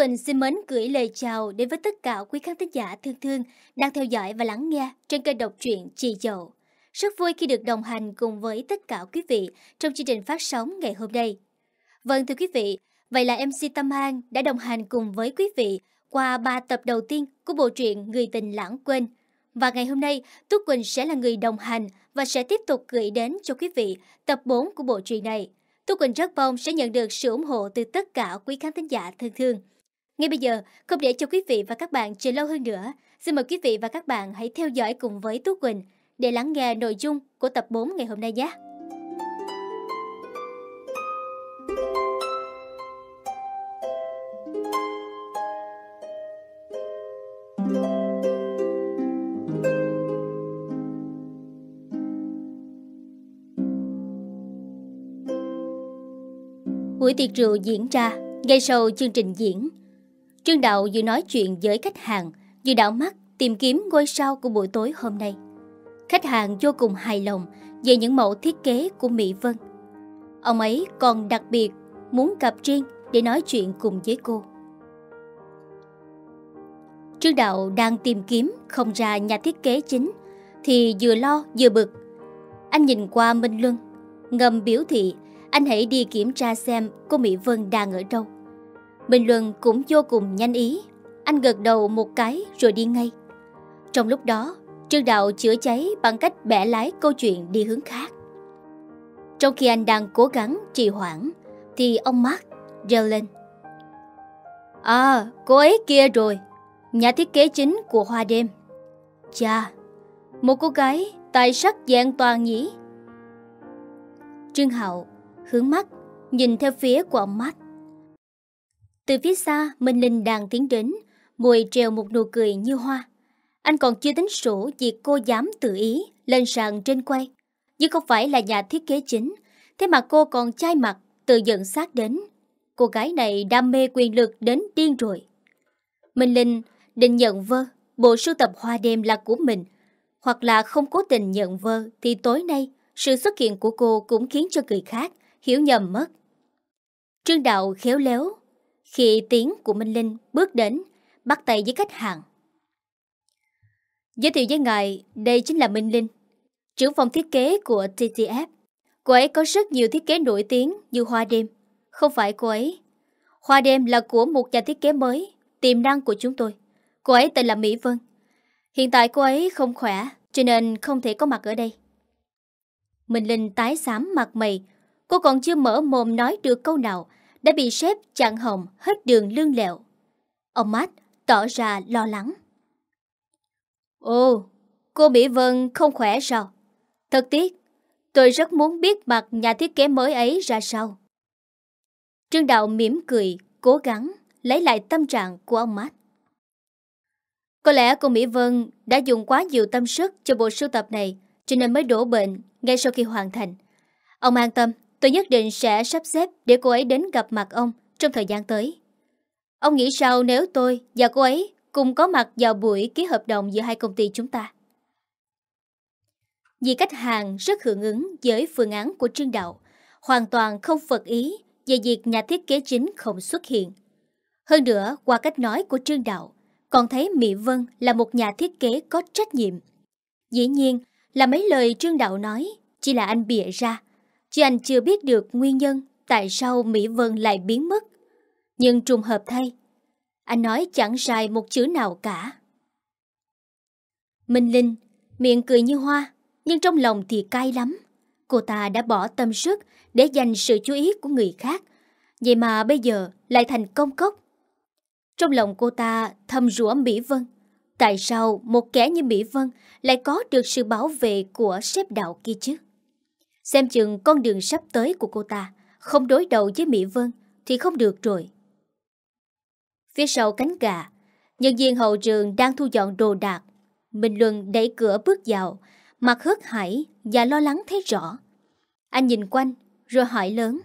Quỳnh xin mến gửi lời chào đến với tất cả quý khán thính giả thương thương đang theo dõi và lắng nghe trên kênh đọc truyện Chị Dậu. Rất vui khi được đồng hành cùng với tất cả quý vị trong chương trình phát sóng ngày hôm nay. Vâng thưa quý vị, vậy là MC Tâm An đã đồng hành cùng với quý vị qua 3 tập đầu tiên của bộ truyện Người tình lãng quên. Và ngày hôm nay, Tú Quỳnh sẽ là người đồng hành và sẽ tiếp tục gửi đến cho quý vị tập 4 của bộ truyện này. Tú Quỳnh rất mong sẽ nhận được sự ủng hộ từ tất cả quý khán thính giả thương thương. Ngay bây giờ, không để cho quý vị và các bạn chờ lâu hơn nữa, xin mời quý vị và các bạn hãy theo dõi cùng với Tú Quỳnh để lắng nghe nội dung của tập 4 ngày hôm nay nhé. Buổi tiệc rượu diễn ra ngay sau chương trình diễn Trương Đạo vừa nói chuyện với khách hàng, vừa đảo mắt tìm kiếm ngôi sao của buổi tối hôm nay. Khách hàng vô cùng hài lòng về những mẫu thiết kế của Mỹ Vân. Ông ấy còn đặc biệt muốn gặp riêng để nói chuyện cùng với cô. Trương Đạo đang tìm kiếm không ra nhà thiết kế chính thì vừa lo vừa bực. Anh nhìn qua Minh Luân, ngầm biểu thị anh hãy đi kiểm tra xem cô Mỹ Vân đang ở đâu. Bình luận cũng vô cùng nhanh ý. Anh gật đầu một cái rồi đi ngay. Trong lúc đó, Trương Đạo chữa cháy bằng cách bẻ lái câu chuyện đi hướng khác. Trong khi anh đang cố gắng trì hoãn, thì ông Mark reo lên. À, cô ấy kia rồi, nhà thiết kế chính của Hoa Đêm. Chà, một cô gái tài sắc dạng toàn nhỉ? Trương Hậu hướng mắt nhìn theo phía của ông Mark từ phía xa, Minh Linh đang tiến đến, mùi trèo một nụ cười như hoa. Anh còn chưa tính sổ việc cô dám tự ý lên sàn trên quay. Nhưng không phải là nhà thiết kế chính, thế mà cô còn chai mặt, tự giận sát đến. Cô gái này đam mê quyền lực đến điên rồi. Minh Linh định nhận vơ, bộ sưu tập hoa đêm là của mình. Hoặc là không cố tình nhận vơ thì tối nay sự xuất hiện của cô cũng khiến cho người khác hiểu nhầm mất. Trương Đạo khéo léo khi tiếng của Minh Linh bước đến, bắt tay với khách hàng. Giới thiệu với ngài, đây chính là Minh Linh, trưởng phòng thiết kế của TTF. Cô ấy có rất nhiều thiết kế nổi tiếng như hoa đêm. Không phải cô ấy. Hoa đêm là của một nhà thiết kế mới, tiềm năng của chúng tôi. Cô ấy tên là Mỹ Vân. Hiện tại cô ấy không khỏe, cho nên không thể có mặt ở đây. Minh Linh tái xám mặt mày, cô còn chưa mở mồm nói được câu nào đã bị sếp chặn hồng hết đường lương lẹo. Ông Matt tỏ ra lo lắng. Ồ, cô Mỹ Vân không khỏe sao? Thật tiếc, tôi rất muốn biết mặt nhà thiết kế mới ấy ra sao. Trương Đạo mỉm cười, cố gắng lấy lại tâm trạng của ông Matt. Có lẽ cô Mỹ Vân đã dùng quá nhiều tâm sức cho bộ sưu tập này, cho nên mới đổ bệnh ngay sau khi hoàn thành. Ông an tâm, Tôi nhất định sẽ sắp xếp để cô ấy đến gặp mặt ông trong thời gian tới. Ông nghĩ sao nếu tôi và cô ấy cùng có mặt vào buổi ký hợp đồng giữa hai công ty chúng ta? Vì khách hàng rất hưởng ứng với phương án của Trương Đạo, hoàn toàn không phật ý về việc nhà thiết kế chính không xuất hiện. Hơn nữa, qua cách nói của Trương Đạo, còn thấy Mỹ Vân là một nhà thiết kế có trách nhiệm. Dĩ nhiên là mấy lời Trương Đạo nói chỉ là anh bịa ra, Chứ anh chưa biết được nguyên nhân tại sao Mỹ Vân lại biến mất. Nhưng trùng hợp thay, anh nói chẳng sai một chữ nào cả. Minh Linh, miệng cười như hoa, nhưng trong lòng thì cay lắm. Cô ta đã bỏ tâm sức để dành sự chú ý của người khác, vậy mà bây giờ lại thành công cốc. Trong lòng cô ta thầm rủa Mỹ Vân, tại sao một kẻ như Mỹ Vân lại có được sự bảo vệ của sếp đạo kia chứ? Xem chừng con đường sắp tới của cô ta Không đối đầu với Mỹ Vân Thì không được rồi Phía sau cánh gà Nhân viên hậu trường đang thu dọn đồ đạc Minh Luân đẩy cửa bước vào Mặt hớt hải và lo lắng thấy rõ Anh nhìn quanh Rồi hỏi lớn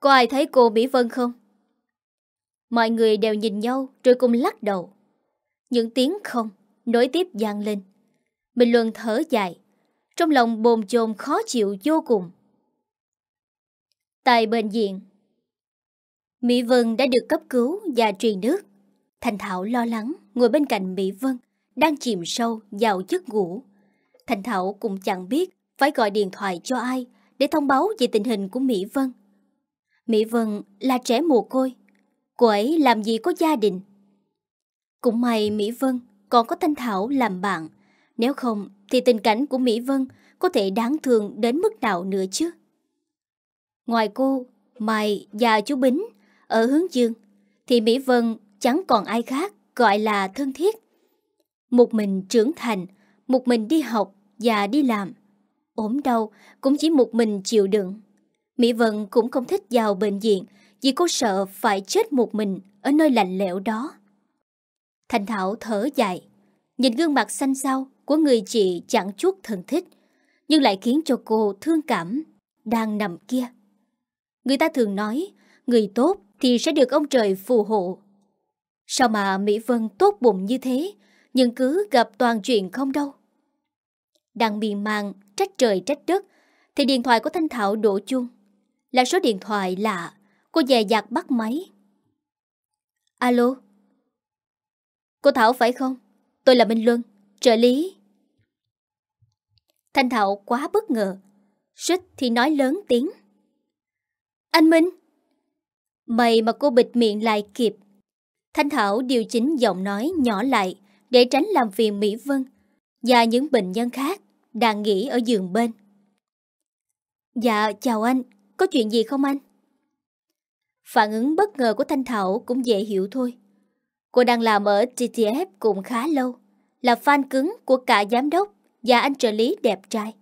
Có ai thấy cô Mỹ Vân không? Mọi người đều nhìn nhau Rồi cùng lắc đầu Những tiếng không Nối tiếp gian lên Minh Luân thở dài trong lòng bồn chồn khó chịu vô cùng. Tại bệnh viện, Mỹ Vân đã được cấp cứu và truyền nước. Thành Thảo lo lắng ngồi bên cạnh Mỹ Vân, đang chìm sâu vào giấc ngủ. Thành Thảo cũng chẳng biết phải gọi điện thoại cho ai để thông báo về tình hình của Mỹ Vân. Mỹ Vân là trẻ mồ côi, cô ấy làm gì có gia đình. Cũng may Mỹ Vân còn có Thanh Thảo làm bạn, nếu không thì tình cảnh của Mỹ Vân có thể đáng thương đến mức nào nữa chứ? Ngoài cô, Mai và chú Bính ở hướng dương thì Mỹ Vân chẳng còn ai khác gọi là thân thiết. Một mình trưởng thành, một mình đi học và đi làm. ốm đau cũng chỉ một mình chịu đựng. Mỹ Vân cũng không thích vào bệnh viện vì cô sợ phải chết một mình ở nơi lạnh lẽo đó. Thành Thảo thở dài, nhìn gương mặt xanh xao của người chị chẳng chút thân thích, nhưng lại khiến cho cô thương cảm, đang nằm kia. Người ta thường nói, người tốt thì sẽ được ông trời phù hộ. Sao mà Mỹ Vân tốt bụng như thế, nhưng cứ gặp toàn chuyện không đâu. Đang miền màng, trách trời trách đất, thì điện thoại của Thanh Thảo đổ chuông. Là số điện thoại lạ, cô dè dạt bắt máy. Alo? Cô Thảo phải không? Tôi là Minh Luân, trợ lý Thanh Thảo quá bất ngờ. Suýt thì nói lớn tiếng. Anh Minh! Mày mà cô bịt miệng lại kịp. Thanh Thảo điều chỉnh giọng nói nhỏ lại để tránh làm phiền Mỹ Vân và những bệnh nhân khác đang nghỉ ở giường bên. Dạ, chào anh. Có chuyện gì không anh? Phản ứng bất ngờ của Thanh Thảo cũng dễ hiểu thôi. Cô đang làm ở TTF cũng khá lâu, là fan cứng của cả giám đốc và anh trợ lý đẹp trai.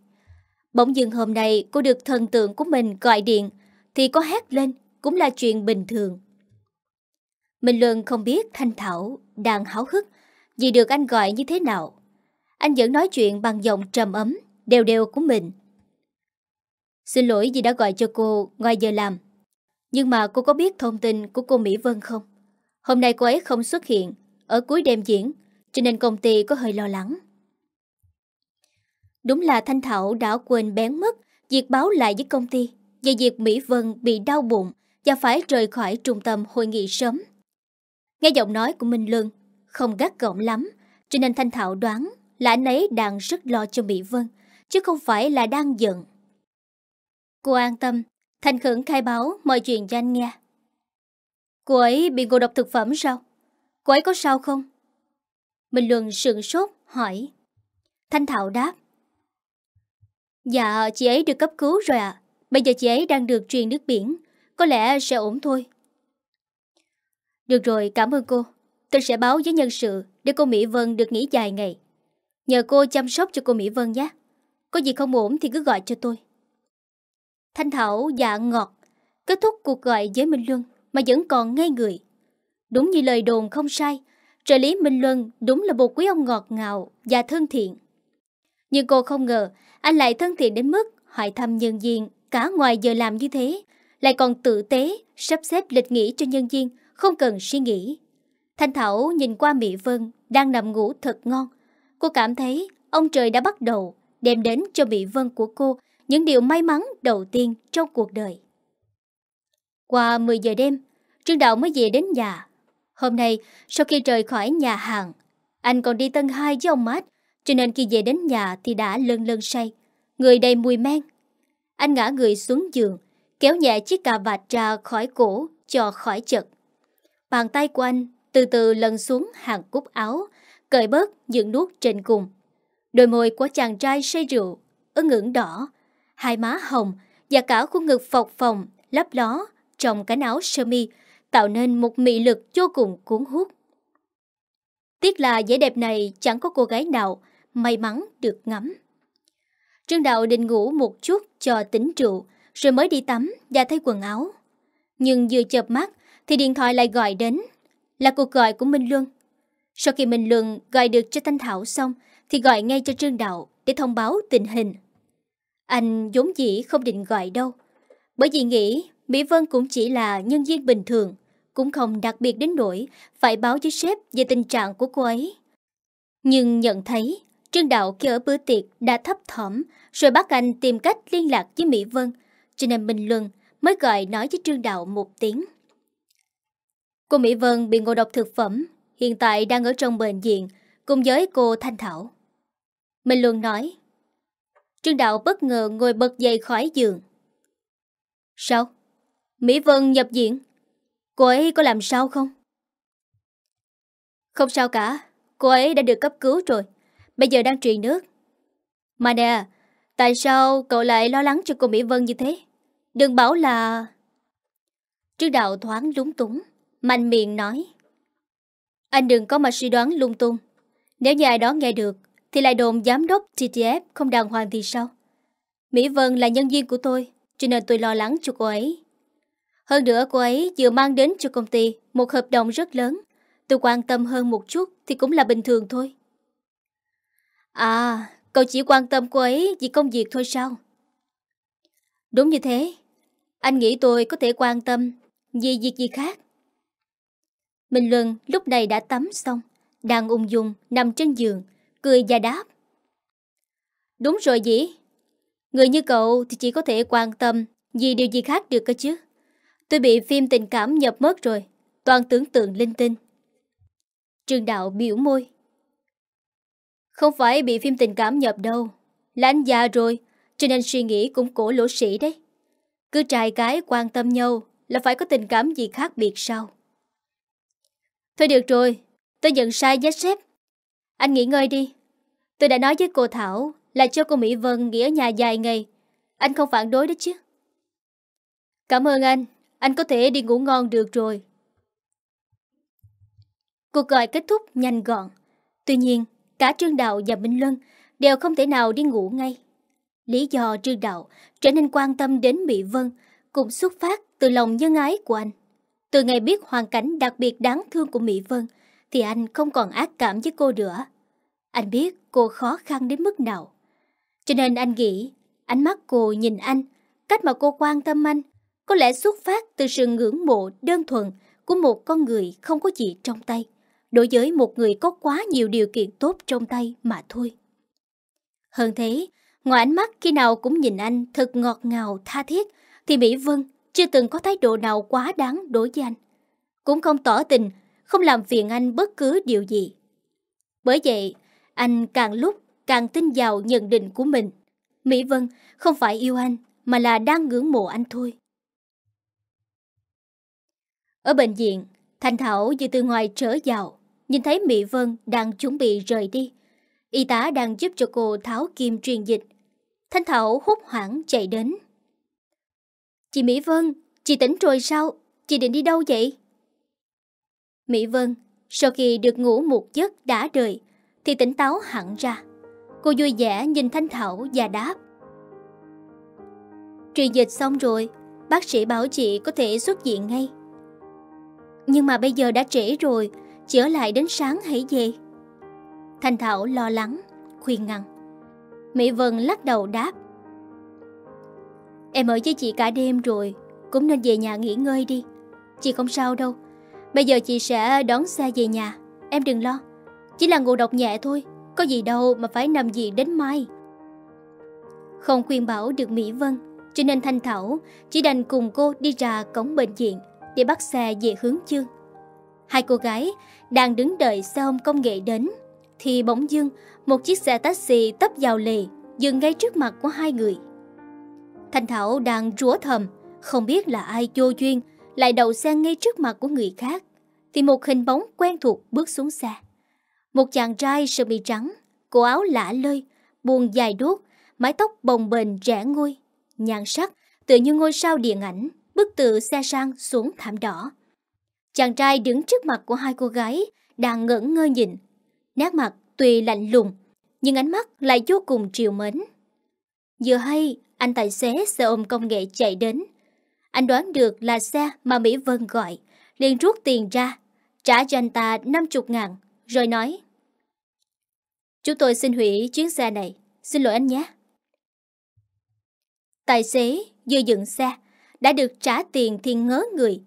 Bỗng dưng hôm nay cô được thần tượng của mình gọi điện thì có hét lên cũng là chuyện bình thường. Mình luôn không biết Thanh Thảo đang háo hức vì được anh gọi như thế nào. Anh vẫn nói chuyện bằng giọng trầm ấm, đều đều của mình. Xin lỗi vì đã gọi cho cô ngoài giờ làm. Nhưng mà cô có biết thông tin của cô Mỹ Vân không? Hôm nay cô ấy không xuất hiện, ở cuối đêm diễn, cho nên công ty có hơi lo lắng. Đúng là Thanh Thảo đã quên bén mất việc báo lại với công ty về việc Mỹ Vân bị đau bụng và phải rời khỏi trung tâm hội nghị sớm. Nghe giọng nói của Minh Lương không gắt gỏng lắm, cho nên Thanh Thảo đoán là anh ấy đang rất lo cho Mỹ Vân, chứ không phải là đang giận. Cô an tâm, Thanh khẩn khai báo mọi chuyện cho anh nghe. Cô ấy bị ngộ độc thực phẩm sao? Cô ấy có sao không? Minh lương sượng sốt hỏi. Thanh Thảo đáp. Dạ, chị ấy được cấp cứu rồi ạ. Bây giờ chị ấy đang được truyền nước biển. Có lẽ sẽ ổn thôi. Được rồi, cảm ơn cô. Tôi sẽ báo với nhân sự để cô Mỹ Vân được nghỉ dài ngày. Nhờ cô chăm sóc cho cô Mỹ Vân nhé. Có gì không ổn thì cứ gọi cho tôi. Thanh Thảo dạ ngọt, kết thúc cuộc gọi với Minh Luân mà vẫn còn ngây người. Đúng như lời đồn không sai, trợ lý Minh Luân đúng là một quý ông ngọt ngào và thân thiện. Nhưng cô không ngờ anh lại thân thiện đến mức hỏi thăm nhân viên cả ngoài giờ làm như thế, lại còn tử tế sắp xếp lịch nghỉ cho nhân viên, không cần suy nghĩ. Thanh Thảo nhìn qua Mỹ Vân đang nằm ngủ thật ngon. Cô cảm thấy ông trời đã bắt đầu đem đến cho Mỹ Vân của cô những điều may mắn đầu tiên trong cuộc đời. Qua 10 giờ đêm, Trương Đạo mới về đến nhà. Hôm nay, sau khi rời khỏi nhà hàng, anh còn đi Tân Hai với ông Mát cho nên khi về đến nhà thì đã lân lân say, người đầy mùi men. Anh ngã người xuống giường, kéo nhẹ chiếc cà vạt ra khỏi cổ cho khỏi chật. Bàn tay của anh từ từ lần xuống hàng cúc áo, cởi bớt những nuốt trên cùng. Đôi môi của chàng trai say rượu, ưng ngưỡng đỏ, hai má hồng và cả khuôn ngực phọc phồng, lấp ló trong cánh áo sơ mi, tạo nên một mị lực vô cùng cuốn hút. Tiếc là vẻ đẹp này chẳng có cô gái nào may mắn được ngắm. Trương Đạo định ngủ một chút cho tỉnh trụ, rồi mới đi tắm và thay quần áo. Nhưng vừa chợp mắt thì điện thoại lại gọi đến, là cuộc gọi của Minh Luân. Sau khi Minh Luân gọi được cho Thanh Thảo xong thì gọi ngay cho Trương Đạo để thông báo tình hình. Anh vốn dĩ không định gọi đâu, bởi vì nghĩ Mỹ Vân cũng chỉ là nhân viên bình thường, cũng không đặc biệt đến nỗi phải báo với sếp về tình trạng của cô ấy. Nhưng nhận thấy Trương Đạo khi ở bữa tiệc đã thấp thỏm, rồi bắt anh tìm cách liên lạc với Mỹ Vân, cho nên Minh Luân mới gọi nói với Trương Đạo một tiếng. Cô Mỹ Vân bị ngộ độc thực phẩm, hiện tại đang ở trong bệnh viện cùng với cô Thanh Thảo. Minh Luân nói, Trương Đạo bất ngờ ngồi bật dậy khỏi giường. Sao? Mỹ Vân nhập viện? Cô ấy có làm sao không? Không sao cả, cô ấy đã được cấp cứu rồi. Bây giờ đang truyền nước Mà nè Tại sao cậu lại lo lắng cho cô Mỹ Vân như thế Đừng bảo là trước đạo thoáng lúng túng Mạnh miệng nói Anh đừng có mà suy đoán lung tung Nếu như ai đó nghe được Thì lại đồn giám đốc TTF không đàng hoàng thì sao Mỹ Vân là nhân viên của tôi Cho nên tôi lo lắng cho cô ấy Hơn nữa cô ấy vừa mang đến cho công ty Một hợp đồng rất lớn Tôi quan tâm hơn một chút Thì cũng là bình thường thôi À, cậu chỉ quan tâm cô ấy vì công việc thôi sao? Đúng như thế. Anh nghĩ tôi có thể quan tâm vì việc gì khác. Minh Luân lúc này đã tắm xong, đang ung dung nằm trên giường, cười và đáp. Đúng rồi dĩ. Người như cậu thì chỉ có thể quan tâm vì điều gì khác được cơ chứ. Tôi bị phim tình cảm nhập mất rồi, toàn tưởng tượng linh tinh. Trương Đạo biểu môi. Không phải bị phim tình cảm nhập đâu Là anh già rồi Cho nên suy nghĩ cũng cổ lỗ sĩ đấy Cứ trai gái quan tâm nhau Là phải có tình cảm gì khác biệt sao Thôi được rồi Tôi nhận sai nhé sếp Anh nghỉ ngơi đi Tôi đã nói với cô Thảo Là cho cô Mỹ Vân nghỉ ở nhà dài ngày Anh không phản đối đấy chứ Cảm ơn anh Anh có thể đi ngủ ngon được rồi Cuộc gọi kết thúc nhanh gọn Tuy nhiên Cả Trương Đạo và Minh Luân đều không thể nào đi ngủ ngay. Lý do Trương Đạo trở nên quan tâm đến Mỹ Vân cũng xuất phát từ lòng nhân ái của anh. Từ ngày biết hoàn cảnh đặc biệt đáng thương của Mỹ Vân thì anh không còn ác cảm với cô nữa. Anh biết cô khó khăn đến mức nào. Cho nên anh nghĩ ánh mắt cô nhìn anh, cách mà cô quan tâm anh có lẽ xuất phát từ sự ngưỡng mộ đơn thuần của một con người không có gì trong tay đối với một người có quá nhiều điều kiện tốt trong tay mà thôi. Hơn thế, ngoài ánh mắt khi nào cũng nhìn anh thật ngọt ngào, tha thiết, thì Mỹ Vân chưa từng có thái độ nào quá đáng đối với anh. Cũng không tỏ tình, không làm phiền anh bất cứ điều gì. Bởi vậy, anh càng lúc càng tin vào nhận định của mình. Mỹ Vân không phải yêu anh, mà là đang ngưỡng mộ anh thôi. Ở bệnh viện, Thanh Thảo như từ ngoài trở vào nhìn thấy Mỹ Vân đang chuẩn bị rời đi. Y tá đang giúp cho cô tháo kim truyền dịch. Thanh Thảo hốt hoảng chạy đến. Chị Mỹ Vân, chị tỉnh rồi sao? Chị định đi đâu vậy? Mỹ Vân, sau khi được ngủ một giấc đã đời, thì tỉnh táo hẳn ra. Cô vui vẻ nhìn Thanh Thảo và đáp. Truyền dịch xong rồi, bác sĩ bảo chị có thể xuất viện ngay. Nhưng mà bây giờ đã trễ rồi, chỉ ở lại đến sáng hãy về Thanh Thảo lo lắng Khuyên ngăn Mỹ Vân lắc đầu đáp Em ở với chị cả đêm rồi Cũng nên về nhà nghỉ ngơi đi Chị không sao đâu Bây giờ chị sẽ đón xe về nhà Em đừng lo Chỉ là ngộ độc nhẹ thôi Có gì đâu mà phải nằm gì đến mai Không khuyên bảo được Mỹ Vân Cho nên Thanh Thảo chỉ đành cùng cô đi ra cổng bệnh viện Để bắt xe về hướng chương Hai cô gái đang đứng đợi xe ôm công nghệ đến Thì bỗng dưng Một chiếc xe taxi tấp vào lề Dừng ngay trước mặt của hai người Thanh Thảo đang rúa thầm Không biết là ai vô duyên Lại đậu xe ngay trước mặt của người khác Thì một hình bóng quen thuộc bước xuống xe Một chàng trai sơ mi trắng Cổ áo lả lơi Buồn dài đuốc Mái tóc bồng bềnh rẽ ngôi Nhan sắc tựa như ngôi sao điện ảnh Bức tự xe sang xuống thảm đỏ Chàng trai đứng trước mặt của hai cô gái, đang ngẩn ngơ nhìn. Nét mặt tuy lạnh lùng, nhưng ánh mắt lại vô cùng triều mến. Vừa hay, anh tài xế xe ôm công nghệ chạy đến. Anh đoán được là xe mà Mỹ Vân gọi, liền rút tiền ra, trả cho anh ta năm chục ngàn, rồi nói. Chúng tôi xin hủy chuyến xe này, xin lỗi anh nhé. Tài xế vừa dựng xe, đã được trả tiền thì ngớ người.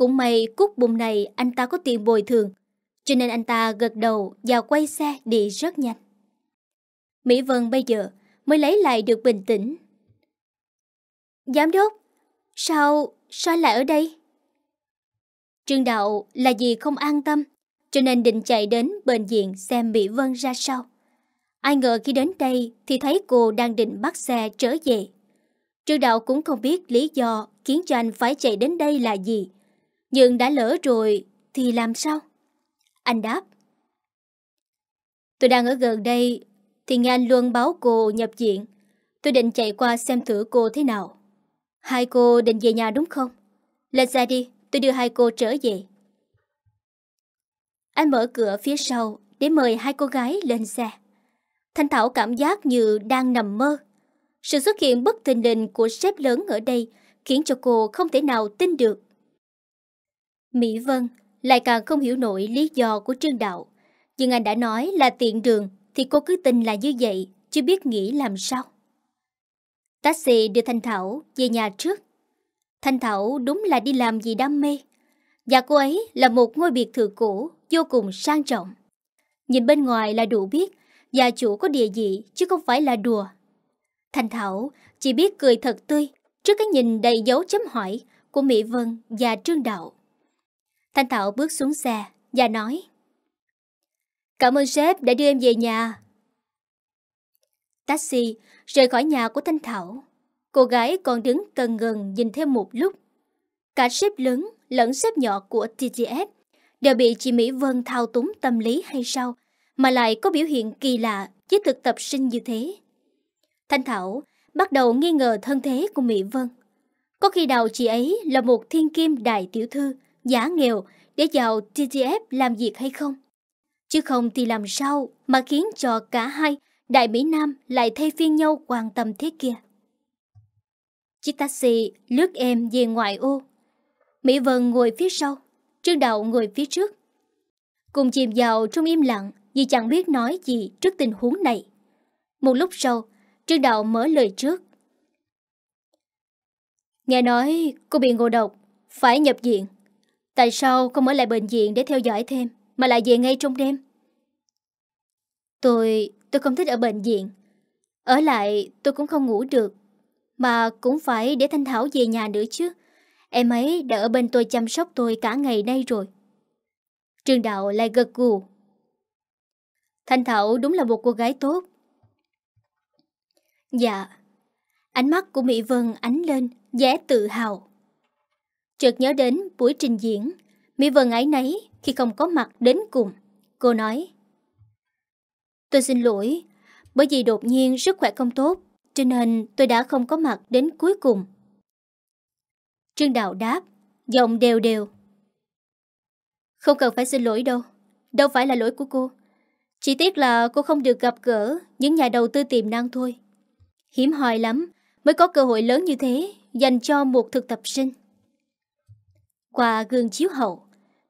Cũng may cút bùn này anh ta có tiền bồi thường, cho nên anh ta gật đầu và quay xe đi rất nhanh. Mỹ Vân bây giờ mới lấy lại được bình tĩnh. Giám đốc, sao, sao lại ở đây? Trương Đạo là vì không an tâm, cho nên định chạy đến bệnh viện xem Mỹ Vân ra sao. Ai ngờ khi đến đây thì thấy cô đang định bắt xe trở về. Trương Đạo cũng không biết lý do khiến cho anh phải chạy đến đây là gì, nhưng đã lỡ rồi thì làm sao? Anh đáp. Tôi đang ở gần đây thì nghe anh Luân báo cô nhập viện. Tôi định chạy qua xem thử cô thế nào. Hai cô định về nhà đúng không? Lên xe đi, tôi đưa hai cô trở về. Anh mở cửa phía sau để mời hai cô gái lên xe. Thanh Thảo cảm giác như đang nằm mơ. Sự xuất hiện bất tình lình của sếp lớn ở đây khiến cho cô không thể nào tin được. Mỹ Vân lại càng không hiểu nổi lý do của Trương Đạo. Nhưng anh đã nói là tiện đường thì cô cứ tin là như vậy, chứ biết nghĩ làm sao. Taxi đưa Thanh Thảo về nhà trước. Thanh Thảo đúng là đi làm gì đam mê. Nhà cô ấy là một ngôi biệt thự cũ vô cùng sang trọng. Nhìn bên ngoài là đủ biết gia chủ có địa vị chứ không phải là đùa. Thanh Thảo chỉ biết cười thật tươi trước cái nhìn đầy dấu chấm hỏi của Mỹ Vân và Trương Đạo. Thanh Thảo bước xuống xe và nói Cảm ơn sếp đã đưa em về nhà. Taxi rời khỏi nhà của Thanh Thảo. Cô gái còn đứng cần ngần nhìn thêm một lúc. Cả sếp lớn lẫn sếp nhỏ của TTS đều bị chị Mỹ Vân thao túng tâm lý hay sao mà lại có biểu hiện kỳ lạ với thực tập sinh như thế. Thanh Thảo bắt đầu nghi ngờ thân thế của Mỹ Vân. Có khi đầu chị ấy là một thiên kim đại tiểu thư giả nghèo để vào TTF làm việc hay không. Chứ không thì làm sao mà khiến cho cả hai Đại Mỹ Nam lại thay phiên nhau quan tâm thế kia. Chiếc taxi lướt em về ngoại ô. Mỹ Vân ngồi phía sau, Trương Đạo ngồi phía trước. Cùng chìm vào trong im lặng vì chẳng biết nói gì trước tình huống này. Một lúc sau, Trương Đạo mở lời trước. Nghe nói cô bị ngộ độc, phải nhập viện. Tại sao không ở lại bệnh viện để theo dõi thêm Mà lại về ngay trong đêm Tôi, tôi không thích ở bệnh viện Ở lại tôi cũng không ngủ được Mà cũng phải để Thanh Thảo về nhà nữa chứ Em ấy đã ở bên tôi chăm sóc tôi cả ngày nay rồi Trương Đạo lại gật gù Thanh Thảo đúng là một cô gái tốt Dạ Ánh mắt của Mỹ Vân ánh lên vẻ tự hào Chợt nhớ đến buổi trình diễn, Mỹ Vân ấy nấy khi không có mặt đến cùng. Cô nói, Tôi xin lỗi, bởi vì đột nhiên sức khỏe không tốt, cho nên tôi đã không có mặt đến cuối cùng. Trương Đạo đáp, giọng đều đều. Không cần phải xin lỗi đâu, đâu phải là lỗi của cô. Chỉ tiếc là cô không được gặp gỡ những nhà đầu tư tiềm năng thôi. Hiếm hoi lắm mới có cơ hội lớn như thế dành cho một thực tập sinh. Qua gương chiếu hậu,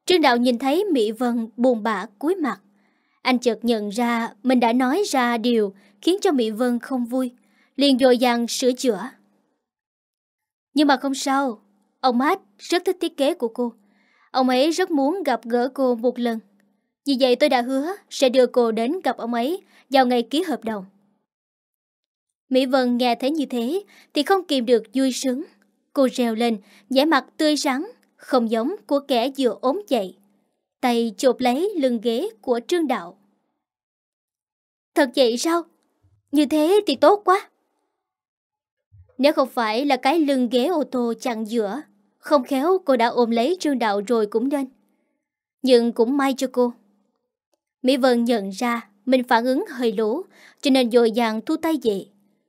Trương Đạo nhìn thấy Mỹ Vân buồn bã cúi mặt. Anh chợt nhận ra mình đã nói ra điều khiến cho Mỹ Vân không vui, liền dội dàng sửa chữa. Nhưng mà không sao, ông Hát rất thích thiết kế của cô. Ông ấy rất muốn gặp gỡ cô một lần. Vì vậy tôi đã hứa sẽ đưa cô đến gặp ông ấy vào ngày ký hợp đồng. Mỹ Vân nghe thấy như thế thì không kìm được vui sướng. Cô rèo lên, vẻ mặt tươi rắn, không giống của kẻ vừa ốm dậy, tay chộp lấy lưng ghế của Trương Đạo. Thật vậy sao? Như thế thì tốt quá. Nếu không phải là cái lưng ghế ô tô chặn giữa, không khéo cô đã ôm lấy Trương Đạo rồi cũng nên. Nhưng cũng may cho cô. Mỹ Vân nhận ra mình phản ứng hơi lố, cho nên dội dàng thu tay về.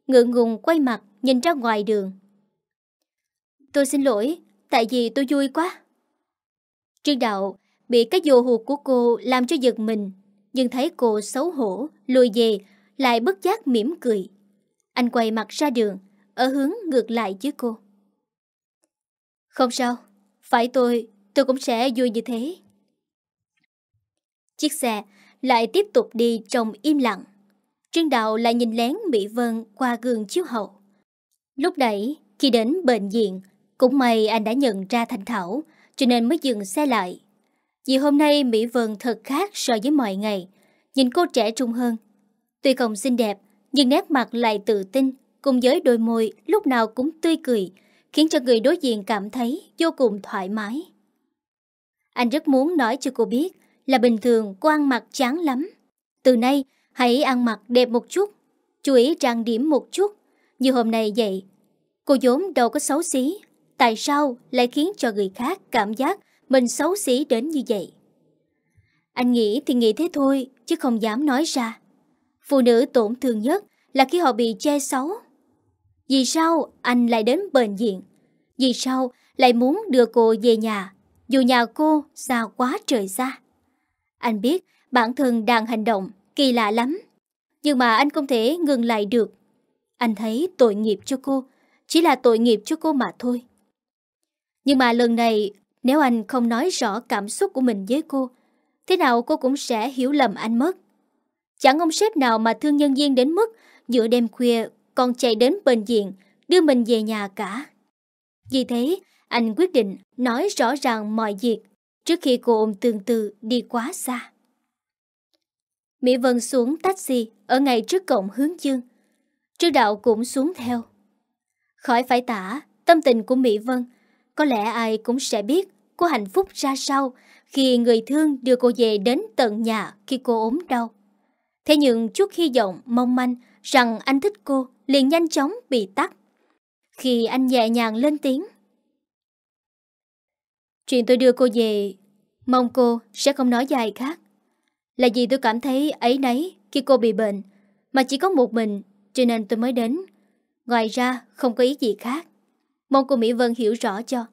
Ngượng ngùng quay mặt nhìn ra ngoài đường. Tôi xin lỗi, tại vì tôi vui quá. Trương Đạo bị cái vô hụt của cô làm cho giật mình, nhưng thấy cô xấu hổ, lùi về, lại bất giác mỉm cười. Anh quay mặt ra đường, ở hướng ngược lại với cô. Không sao, phải tôi, tôi cũng sẽ vui như thế. Chiếc xe lại tiếp tục đi trong im lặng. Trương Đạo lại nhìn lén Mỹ Vân qua gương chiếu hậu. Lúc đấy khi đến bệnh viện, cũng may anh đã nhận ra Thanh Thảo, cho nên mới dừng xe lại. Vì hôm nay Mỹ Vân thật khác so với mọi ngày, nhìn cô trẻ trung hơn. Tuy không xinh đẹp, nhưng nét mặt lại tự tin, cùng với đôi môi lúc nào cũng tươi cười, khiến cho người đối diện cảm thấy vô cùng thoải mái. Anh rất muốn nói cho cô biết là bình thường cô ăn mặc chán lắm. Từ nay, hãy ăn mặc đẹp một chút, chú ý trang điểm một chút, như hôm nay vậy. Cô vốn đâu có xấu xí, tại sao lại khiến cho người khác cảm giác mình xấu xí đến như vậy? Anh nghĩ thì nghĩ thế thôi, chứ không dám nói ra. Phụ nữ tổn thương nhất là khi họ bị che xấu. Vì sao anh lại đến bệnh viện? Vì sao lại muốn đưa cô về nhà, dù nhà cô xa quá trời xa? Anh biết bản thân đang hành động kỳ lạ lắm, nhưng mà anh không thể ngừng lại được. Anh thấy tội nghiệp cho cô, chỉ là tội nghiệp cho cô mà thôi. Nhưng mà lần này nếu anh không nói rõ cảm xúc của mình với cô, thế nào cô cũng sẽ hiểu lầm anh mất. Chẳng ông sếp nào mà thương nhân viên đến mức giữa đêm khuya còn chạy đến bệnh viện đưa mình về nhà cả. Vì thế, anh quyết định nói rõ ràng mọi việc trước khi cô ôm tương tư đi quá xa. Mỹ Vân xuống taxi ở ngay trước cổng hướng dương. trước Đạo cũng xuống theo. Khỏi phải tả, tâm tình của Mỹ Vân có lẽ ai cũng sẽ biết cô hạnh phúc ra sao khi người thương đưa cô về đến tận nhà khi cô ốm đau. Thế nhưng chút hy vọng mong manh rằng anh thích cô liền nhanh chóng bị tắt. Khi anh nhẹ nhàng lên tiếng. Chuyện tôi đưa cô về, mong cô sẽ không nói dài khác. Là vì tôi cảm thấy ấy nấy khi cô bị bệnh, mà chỉ có một mình cho nên tôi mới đến. Ngoài ra không có ý gì khác. Mong cô Mỹ Vân hiểu rõ cho.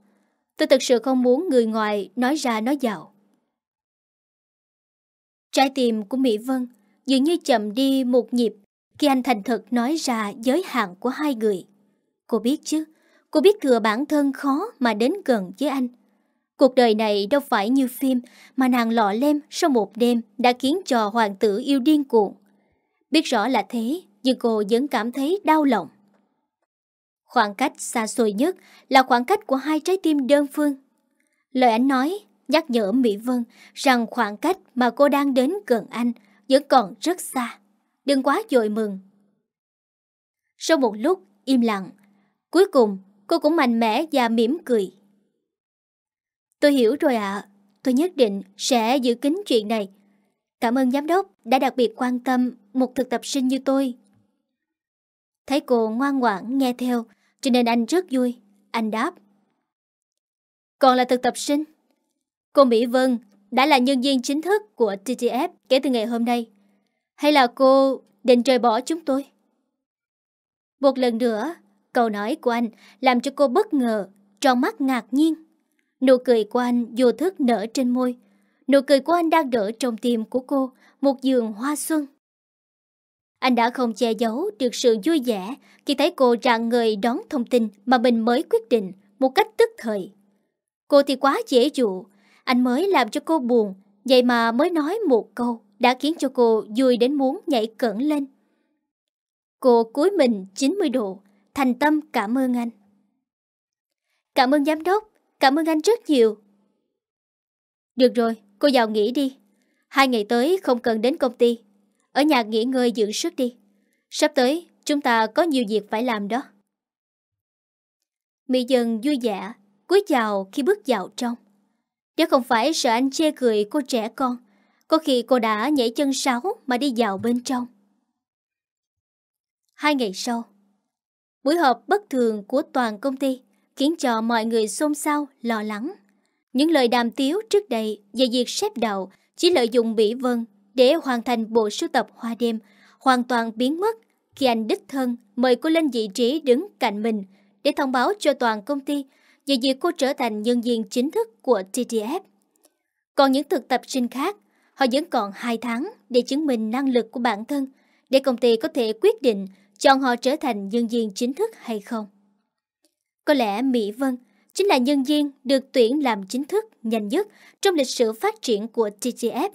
Tôi thật sự không muốn người ngoài nói ra nói dạo. Trái tim của Mỹ Vân dường như chậm đi một nhịp khi anh thành thật nói ra giới hạn của hai người. Cô biết chứ, cô biết thừa bản thân khó mà đến gần với anh. Cuộc đời này đâu phải như phim mà nàng lọ lem sau một đêm đã khiến cho hoàng tử yêu điên cuồng. Biết rõ là thế, nhưng cô vẫn cảm thấy đau lòng. Khoảng cách xa xôi nhất là khoảng cách của hai trái tim đơn phương. Lời anh nói nhắc nhở Mỹ Vân rằng khoảng cách mà cô đang đến gần anh vẫn còn rất xa. Đừng quá dội mừng. Sau một lúc im lặng, cuối cùng cô cũng mạnh mẽ và mỉm cười. Tôi hiểu rồi ạ, tôi nhất định sẽ giữ kín chuyện này. Cảm ơn giám đốc đã đặc biệt quan tâm một thực tập sinh như tôi. Thấy cô ngoan ngoãn nghe theo, cho nên anh rất vui Anh đáp Còn là thực tập sinh Cô Mỹ Vân đã là nhân viên chính thức của TTF kể từ ngày hôm nay Hay là cô định rời bỏ chúng tôi? Một lần nữa, câu nói của anh làm cho cô bất ngờ, tròn mắt ngạc nhiên. Nụ cười của anh vô thức nở trên môi. Nụ cười của anh đang đỡ trong tim của cô, một giường hoa xuân. Anh đã không che giấu được sự vui vẻ khi thấy cô rạng người đón thông tin mà mình mới quyết định một cách tức thời. Cô thì quá dễ dụ, anh mới làm cho cô buồn, vậy mà mới nói một câu đã khiến cho cô vui đến muốn nhảy cẩn lên. Cô cúi mình 90 độ, thành tâm cảm ơn anh. Cảm ơn giám đốc, cảm ơn anh rất nhiều. Được rồi, cô vào nghỉ đi. Hai ngày tới không cần đến công ty, ở nhà nghỉ ngơi dưỡng sức đi. Sắp tới, chúng ta có nhiều việc phải làm đó. Mỹ dân vui vẻ, cúi chào khi bước vào trong. Nếu không phải sợ anh chê cười cô trẻ con, có khi cô đã nhảy chân sáo mà đi vào bên trong. Hai ngày sau, buổi họp bất thường của toàn công ty khiến cho mọi người xôn xao, lo lắng. Những lời đàm tiếu trước đây về việc xếp đầu chỉ lợi dụng Mỹ Vân để hoàn thành bộ sưu tập hoa đêm, hoàn toàn biến mất khi anh đích thân mời cô lên vị trí đứng cạnh mình để thông báo cho toàn công ty về việc cô trở thành nhân viên chính thức của TTF. Còn những thực tập sinh khác, họ vẫn còn 2 tháng để chứng minh năng lực của bản thân để công ty có thể quyết định chọn họ trở thành nhân viên chính thức hay không. Có lẽ Mỹ Vân chính là nhân viên được tuyển làm chính thức nhanh nhất trong lịch sử phát triển của TTF.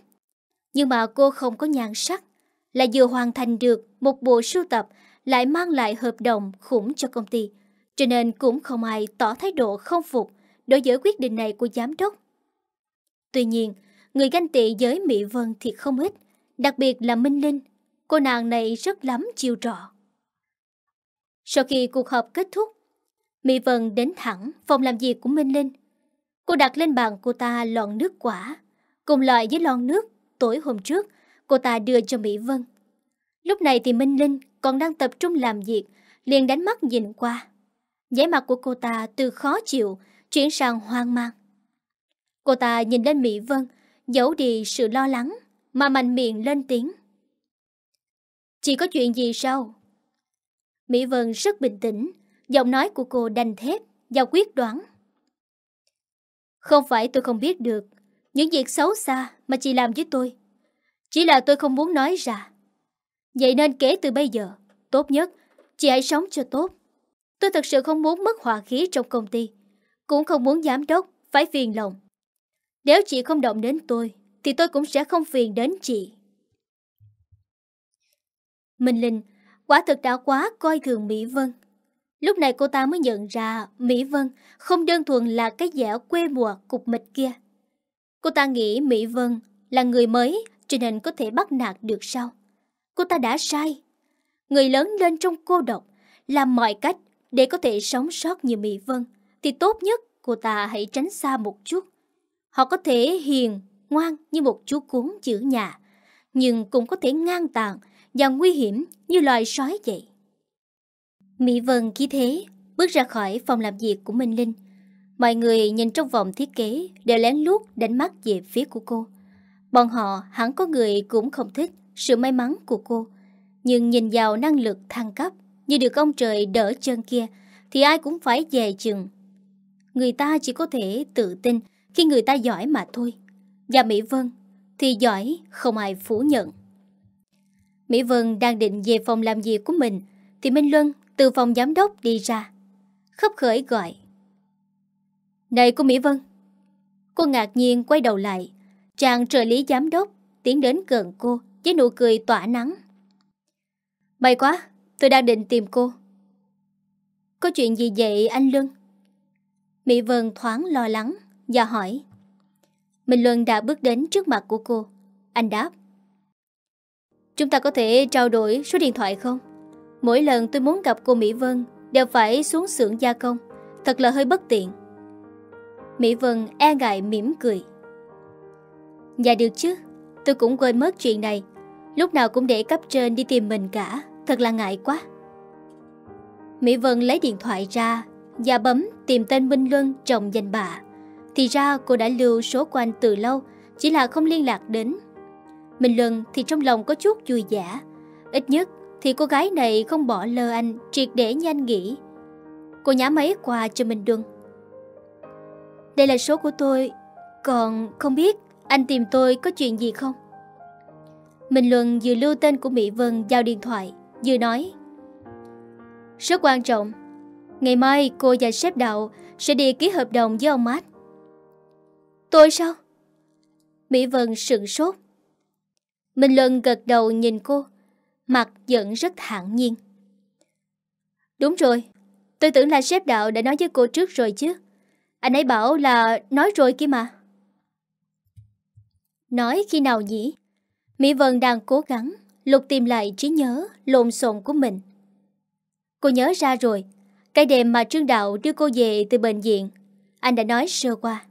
Nhưng mà cô không có nhan sắc, là vừa hoàn thành được một bộ sưu tập lại mang lại hợp đồng khủng cho công ty. Cho nên cũng không ai tỏ thái độ không phục đối với quyết định này của giám đốc. Tuy nhiên, người ganh tị với Mỹ Vân thì không ít, đặc biệt là Minh Linh. Cô nàng này rất lắm chiêu trò. Sau khi cuộc họp kết thúc, Mỹ Vân đến thẳng phòng làm việc của Minh Linh. Cô đặt lên bàn cô ta lon nước quả, cùng loại với lon nước tối hôm trước cô ta đưa cho Mỹ Vân. Lúc này thì Minh Linh còn đang tập trung làm việc, liền đánh mắt nhìn qua. giấy mặt của cô ta từ khó chịu chuyển sang hoang mang. Cô ta nhìn lên Mỹ Vân, giấu đi sự lo lắng mà mạnh miệng lên tiếng. chỉ có chuyện gì sao? Mỹ Vân rất bình tĩnh, giọng nói của cô đành thép và quyết đoán. Không phải tôi không biết được những việc xấu xa mà chị làm với tôi Chỉ là tôi không muốn nói ra Vậy nên kể từ bây giờ Tốt nhất Chị hãy sống cho tốt Tôi thật sự không muốn mất hòa khí trong công ty Cũng không muốn giám đốc Phải phiền lòng Nếu chị không động đến tôi Thì tôi cũng sẽ không phiền đến chị Minh Linh Quả thực đã quá coi thường Mỹ Vân Lúc này cô ta mới nhận ra Mỹ Vân không đơn thuần là cái dẻo quê mùa cục mịch kia Cô ta nghĩ Mỹ Vân là người mới cho nên có thể bắt nạt được sao? Cô ta đã sai. Người lớn lên trong cô độc, làm mọi cách để có thể sống sót như Mỹ Vân, thì tốt nhất cô ta hãy tránh xa một chút. Họ có thể hiền, ngoan như một chú cuốn chữ nhà, nhưng cũng có thể ngang tàn và nguy hiểm như loài sói vậy. Mỹ Vân khi thế bước ra khỏi phòng làm việc của Minh Linh Mọi người nhìn trong vòng thiết kế đều lén lút đánh mắt về phía của cô. Bọn họ hẳn có người cũng không thích sự may mắn của cô. Nhưng nhìn vào năng lực thăng cấp như được ông trời đỡ chân kia thì ai cũng phải dè chừng. Người ta chỉ có thể tự tin khi người ta giỏi mà thôi. Và Mỹ Vân thì giỏi không ai phủ nhận. Mỹ Vân đang định về phòng làm việc của mình thì Minh Luân từ phòng giám đốc đi ra. Khấp khởi gọi. Này cô Mỹ Vân Cô ngạc nhiên quay đầu lại Chàng trợ lý giám đốc Tiến đến gần cô với nụ cười tỏa nắng May quá Tôi đang định tìm cô Có chuyện gì vậy anh lương Mỹ Vân thoáng lo lắng Và hỏi Minh Luân đã bước đến trước mặt của cô Anh đáp Chúng ta có thể trao đổi số điện thoại không? Mỗi lần tôi muốn gặp cô Mỹ Vân Đều phải xuống xưởng gia công Thật là hơi bất tiện Mỹ Vân e ngại mỉm cười. Dạ được chứ, tôi cũng quên mất chuyện này. Lúc nào cũng để cấp trên đi tìm mình cả, thật là ngại quá. Mỹ Vân lấy điện thoại ra và bấm tìm tên Minh Luân trong danh bà, Thì ra cô đã lưu số của anh từ lâu, chỉ là không liên lạc đến. Minh Luân thì trong lòng có chút vui vẻ. Ít nhất thì cô gái này không bỏ lơ anh triệt để như anh nghĩ. Cô nhả máy qua cho Minh Luân. Đây là số của tôi Còn không biết anh tìm tôi có chuyện gì không? Minh Luân vừa lưu tên của Mỹ Vân giao điện thoại Vừa nói Rất quan trọng Ngày mai cô và sếp đạo sẽ đi ký hợp đồng với ông Mát Tôi sao? Mỹ Vân sững sốt Minh Luân gật đầu nhìn cô Mặt vẫn rất thản nhiên Đúng rồi Tôi tưởng là sếp đạo đã nói với cô trước rồi chứ anh ấy bảo là nói rồi kia mà. Nói khi nào nhỉ? Mỹ Vân đang cố gắng lục tìm lại trí nhớ lộn xộn của mình. Cô nhớ ra rồi, cái đêm mà Trương Đạo đưa cô về từ bệnh viện, anh đã nói sơ qua.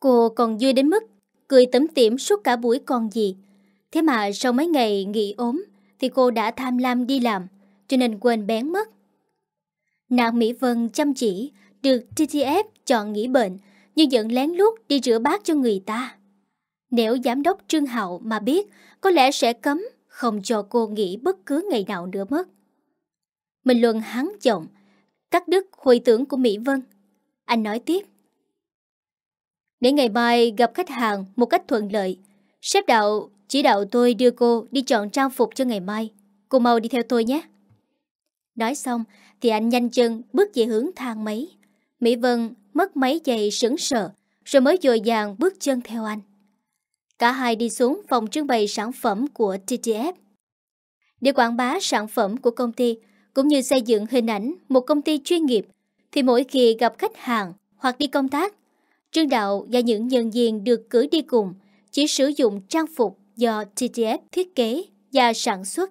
Cô còn vui đến mức cười tấm tiểm suốt cả buổi còn gì. Thế mà sau mấy ngày nghỉ ốm thì cô đã tham lam đi làm, cho nên quên bén mất. Nàng Mỹ Vân chăm chỉ được TTF chọn nghỉ bệnh nhưng vẫn lén lút đi rửa bát cho người ta. Nếu giám đốc Trương Hậu mà biết, có lẽ sẽ cấm không cho cô nghỉ bất cứ ngày nào nữa mất. Mình luận hắn giọng, cắt đứt hồi tưởng của Mỹ Vân. Anh nói tiếp. Để ngày mai gặp khách hàng một cách thuận lợi, sếp đạo chỉ đạo tôi đưa cô đi chọn trang phục cho ngày mai. Cô mau đi theo tôi nhé. Nói xong thì anh nhanh chân bước về hướng thang máy. Mỹ Vân mất mấy giây sững sờ, rồi mới dồi dàng bước chân theo anh. Cả hai đi xuống phòng trưng bày sản phẩm của TTF. Để quảng bá sản phẩm của công ty, cũng như xây dựng hình ảnh một công ty chuyên nghiệp, thì mỗi khi gặp khách hàng hoặc đi công tác, Trương Đạo và những nhân viên được cử đi cùng chỉ sử dụng trang phục do TTF thiết kế và sản xuất.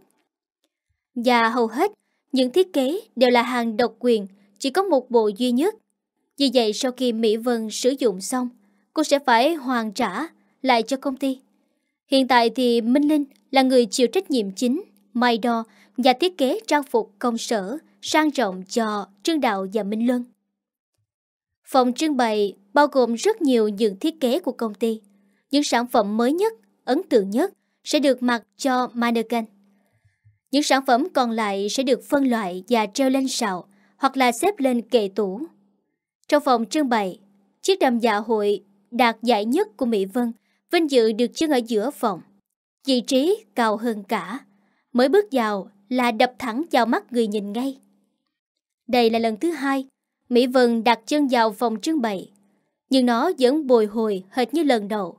Và hầu hết, những thiết kế đều là hàng độc quyền, chỉ có một bộ duy nhất vì vậy sau khi Mỹ Vân sử dụng xong, cô sẽ phải hoàn trả lại cho công ty. Hiện tại thì Minh Linh là người chịu trách nhiệm chính, may đo và thiết kế trang phục công sở sang trọng cho Trương Đạo và Minh Luân. Phòng trưng bày bao gồm rất nhiều những thiết kế của công ty. Những sản phẩm mới nhất, ấn tượng nhất sẽ được mặc cho mannequin. Những sản phẩm còn lại sẽ được phân loại và treo lên sào hoặc là xếp lên kệ tủ trong phòng trưng bày, chiếc đầm dạ hội đạt giải nhất của Mỹ Vân vinh dự được trưng ở giữa phòng. Vị trí cao hơn cả, mới bước vào là đập thẳng vào mắt người nhìn ngay. Đây là lần thứ hai Mỹ Vân đặt chân vào phòng trưng bày, nhưng nó vẫn bồi hồi hệt như lần đầu.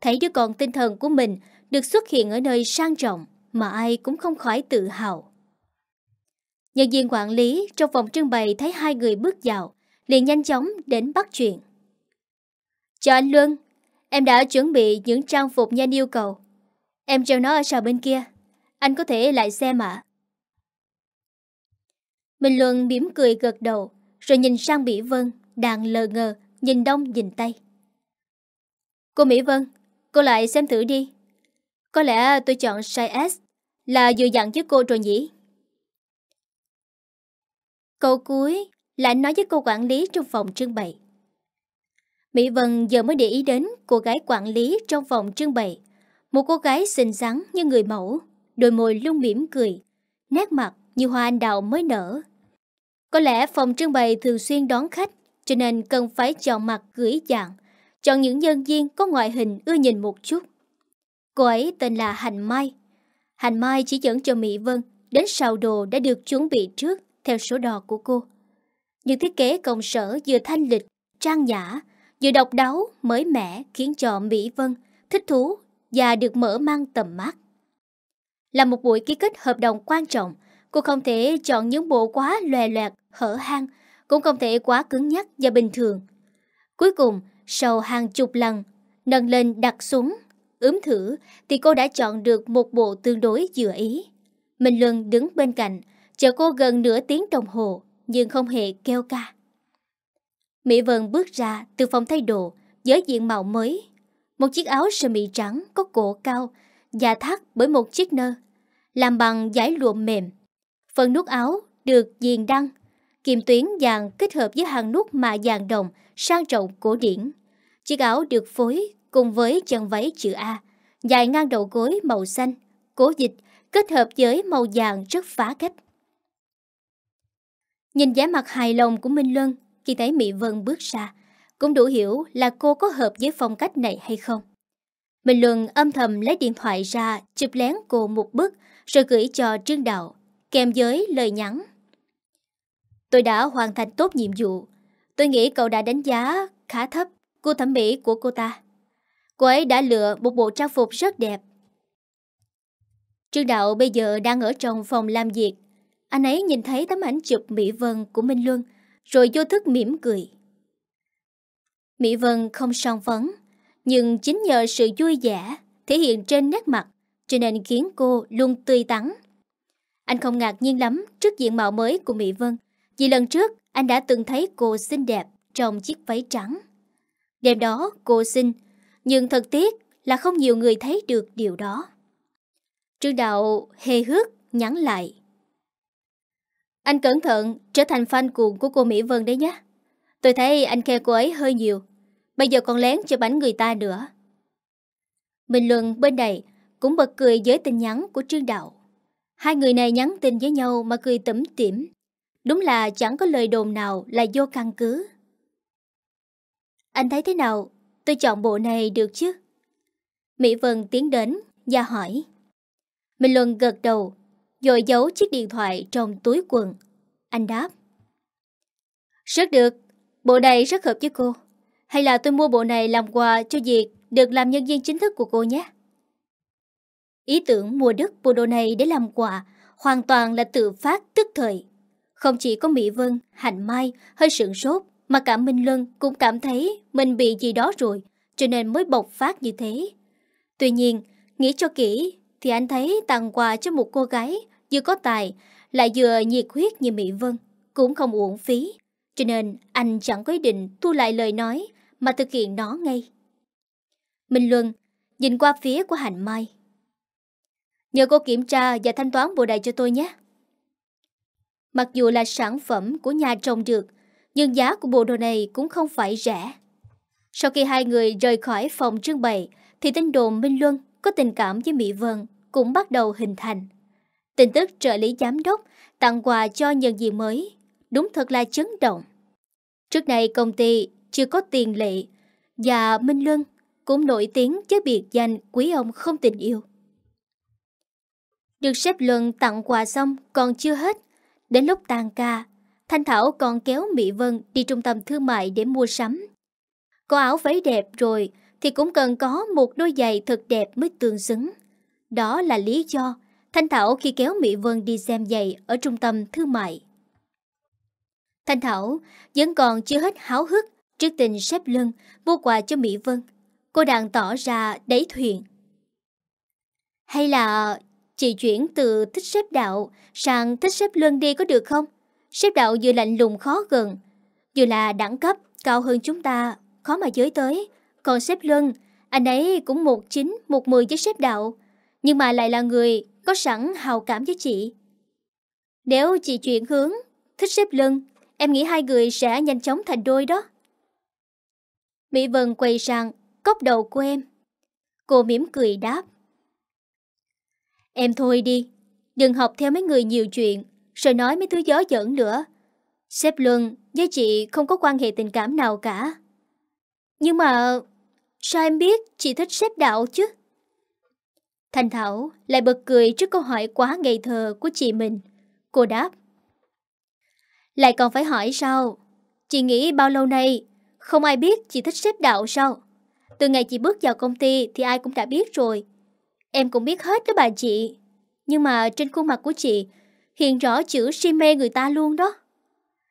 Thấy đứa con tinh thần của mình được xuất hiện ở nơi sang trọng mà ai cũng không khỏi tự hào. Nhân viên quản lý trong phòng trưng bày thấy hai người bước vào liền nhanh chóng đến bắt chuyện. Chào anh Luân, em đã chuẩn bị những trang phục nhanh yêu cầu. Em treo nó ở sào bên kia, anh có thể lại xem ạ. Minh Luân mỉm cười gật đầu, rồi nhìn sang Mỹ Vân, đang lờ ngờ, nhìn đông nhìn tay. Cô Mỹ Vân, cô lại xem thử đi. Có lẽ tôi chọn size S là vừa dặn với cô rồi nhỉ? Câu cuối lại nói với cô quản lý trong phòng trưng bày. Mỹ Vân giờ mới để ý đến cô gái quản lý trong phòng trưng bày. Một cô gái xinh xắn như người mẫu, đôi môi luôn mỉm cười, nét mặt như hoa anh đào mới nở. Có lẽ phòng trưng bày thường xuyên đón khách, cho nên cần phải chọn mặt gửi dạng, chọn những nhân viên có ngoại hình ưa nhìn một chút. Cô ấy tên là Hành Mai. Hành Mai chỉ dẫn cho Mỹ Vân đến sào đồ đã được chuẩn bị trước theo số đo của cô. Những thiết kế công sở vừa thanh lịch, trang nhã, vừa độc đáo, mới mẻ khiến cho Mỹ Vân thích thú và được mở mang tầm mắt. Là một buổi ký kết hợp đồng quan trọng, cô không thể chọn những bộ quá lòe loẹt, hở hang, cũng không thể quá cứng nhắc và bình thường. Cuối cùng, sau hàng chục lần, nâng lên đặt xuống, ướm thử thì cô đã chọn được một bộ tương đối vừa ý. Minh Luân đứng bên cạnh, chờ cô gần nửa tiếng đồng hồ nhưng không hề kêu ca. Mỹ Vân bước ra từ phòng thay đồ với diện mạo mới. Một chiếc áo sơ mi trắng có cổ cao và thắt bởi một chiếc nơ, làm bằng giải lụa mềm. Phần nút áo được diền đăng, kim tuyến vàng kết hợp với hàng nút mạ vàng đồng sang trọng cổ điển. Chiếc áo được phối cùng với chân váy chữ A, dài ngang đầu gối màu xanh, cố dịch kết hợp với màu vàng rất phá cách. Nhìn giá mặt hài lòng của Minh Luân khi thấy Mỹ Vân bước ra, cũng đủ hiểu là cô có hợp với phong cách này hay không. Minh Luân âm thầm lấy điện thoại ra chụp lén cô một bức rồi gửi cho Trương Đạo, kèm với lời nhắn. Tôi đã hoàn thành tốt nhiệm vụ. Tôi nghĩ cậu đã đánh giá khá thấp cô thẩm mỹ của cô ta. Cô ấy đã lựa một bộ trang phục rất đẹp. Trương Đạo bây giờ đang ở trong phòng làm việc anh ấy nhìn thấy tấm ảnh chụp Mỹ Vân của Minh Luân, rồi vô thức mỉm cười. Mỹ Vân không son phấn nhưng chính nhờ sự vui vẻ thể hiện trên nét mặt, cho nên khiến cô luôn tươi tắn. Anh không ngạc nhiên lắm trước diện mạo mới của Mỹ Vân, vì lần trước anh đã từng thấy cô xinh đẹp trong chiếc váy trắng. Đêm đó cô xinh, nhưng thật tiếc là không nhiều người thấy được điều đó. Trương Đạo hề hước nhắn lại. Anh cẩn thận trở thành fan cuồng của cô Mỹ Vân đấy nhé. Tôi thấy anh khe cô ấy hơi nhiều. Bây giờ còn lén cho bánh người ta nữa. Bình luận bên này cũng bật cười với tin nhắn của Trương Đạo. Hai người này nhắn tin với nhau mà cười tủm tiểm, Đúng là chẳng có lời đồn nào là vô căn cứ. Anh thấy thế nào? Tôi chọn bộ này được chứ? Mỹ Vân tiến đến và hỏi. Minh Luân gật đầu, rồi giấu chiếc điện thoại trong túi quần. Anh đáp. Rất được, bộ này rất hợp với cô. Hay là tôi mua bộ này làm quà cho việc được làm nhân viên chính thức của cô nhé. Ý tưởng mua đứt bộ đồ này để làm quà hoàn toàn là tự phát tức thời. Không chỉ có Mỹ Vân, Hạnh Mai hơi sượng sốt mà cả Minh Luân cũng cảm thấy mình bị gì đó rồi cho nên mới bộc phát như thế. Tuy nhiên, nghĩ cho kỹ thì anh thấy tặng quà cho một cô gái vừa có tài lại vừa nhiệt huyết như Mỹ Vân, cũng không uổng phí. Cho nên anh chẳng có ý định thu lại lời nói mà thực hiện nó ngay. Minh Luân nhìn qua phía của Hành Mai. Nhờ cô kiểm tra và thanh toán bù đại cho tôi nhé. Mặc dù là sản phẩm của nhà trồng dược, nhưng giá của bộ đồ này cũng không phải rẻ. Sau khi hai người rời khỏi phòng trưng bày, thì tin đồn Minh Luân có tình cảm với Mỹ Vân cũng bắt đầu hình thành. Tin tức trợ lý giám đốc tặng quà cho nhân viên mới, đúng thật là chấn động. Trước nay công ty chưa có tiền lệ và Minh Luân cũng nổi tiếng với biệt danh quý ông không tình yêu. Được sếp Luân tặng quà xong còn chưa hết, đến lúc tan ca, Thanh Thảo còn kéo Mỹ Vân đi trung tâm thương mại để mua sắm. Có áo váy đẹp rồi thì cũng cần có một đôi giày thật đẹp mới tương xứng. Đó là lý do Thanh Thảo khi kéo Mỹ Vân đi xem giày ở trung tâm thương mại. Thanh Thảo vẫn còn chưa hết háo hức trước tình xếp lưng mua quà cho Mỹ Vân. Cô đang tỏ ra đáy thuyền. Hay là chị chuyển từ thích xếp đạo sang thích xếp lưng đi có được không? Xếp đạo vừa lạnh lùng khó gần, vừa là đẳng cấp cao hơn chúng ta, khó mà giới tới. Còn xếp lưng, anh ấy cũng một chín một mười với xếp đạo, nhưng mà lại là người có sẵn hào cảm với chị. Nếu chị chuyển hướng, thích xếp lưng, em nghĩ hai người sẽ nhanh chóng thành đôi đó. Mỹ Vân quay sang, cốc đầu của em. Cô mỉm cười đáp. Em thôi đi, đừng học theo mấy người nhiều chuyện, rồi nói mấy thứ gió giỡn nữa. xếp lưng với chị không có quan hệ tình cảm nào cả. Nhưng mà sao em biết chị thích xếp đạo chứ? Thanh Thảo lại bật cười trước câu hỏi quá ngây thơ của chị mình. Cô đáp. Lại còn phải hỏi sao? Chị nghĩ bao lâu nay không ai biết chị thích xếp đạo sao? Từ ngày chị bước vào công ty thì ai cũng đã biết rồi. Em cũng biết hết đó bà chị. Nhưng mà trên khuôn mặt của chị hiện rõ chữ si mê người ta luôn đó.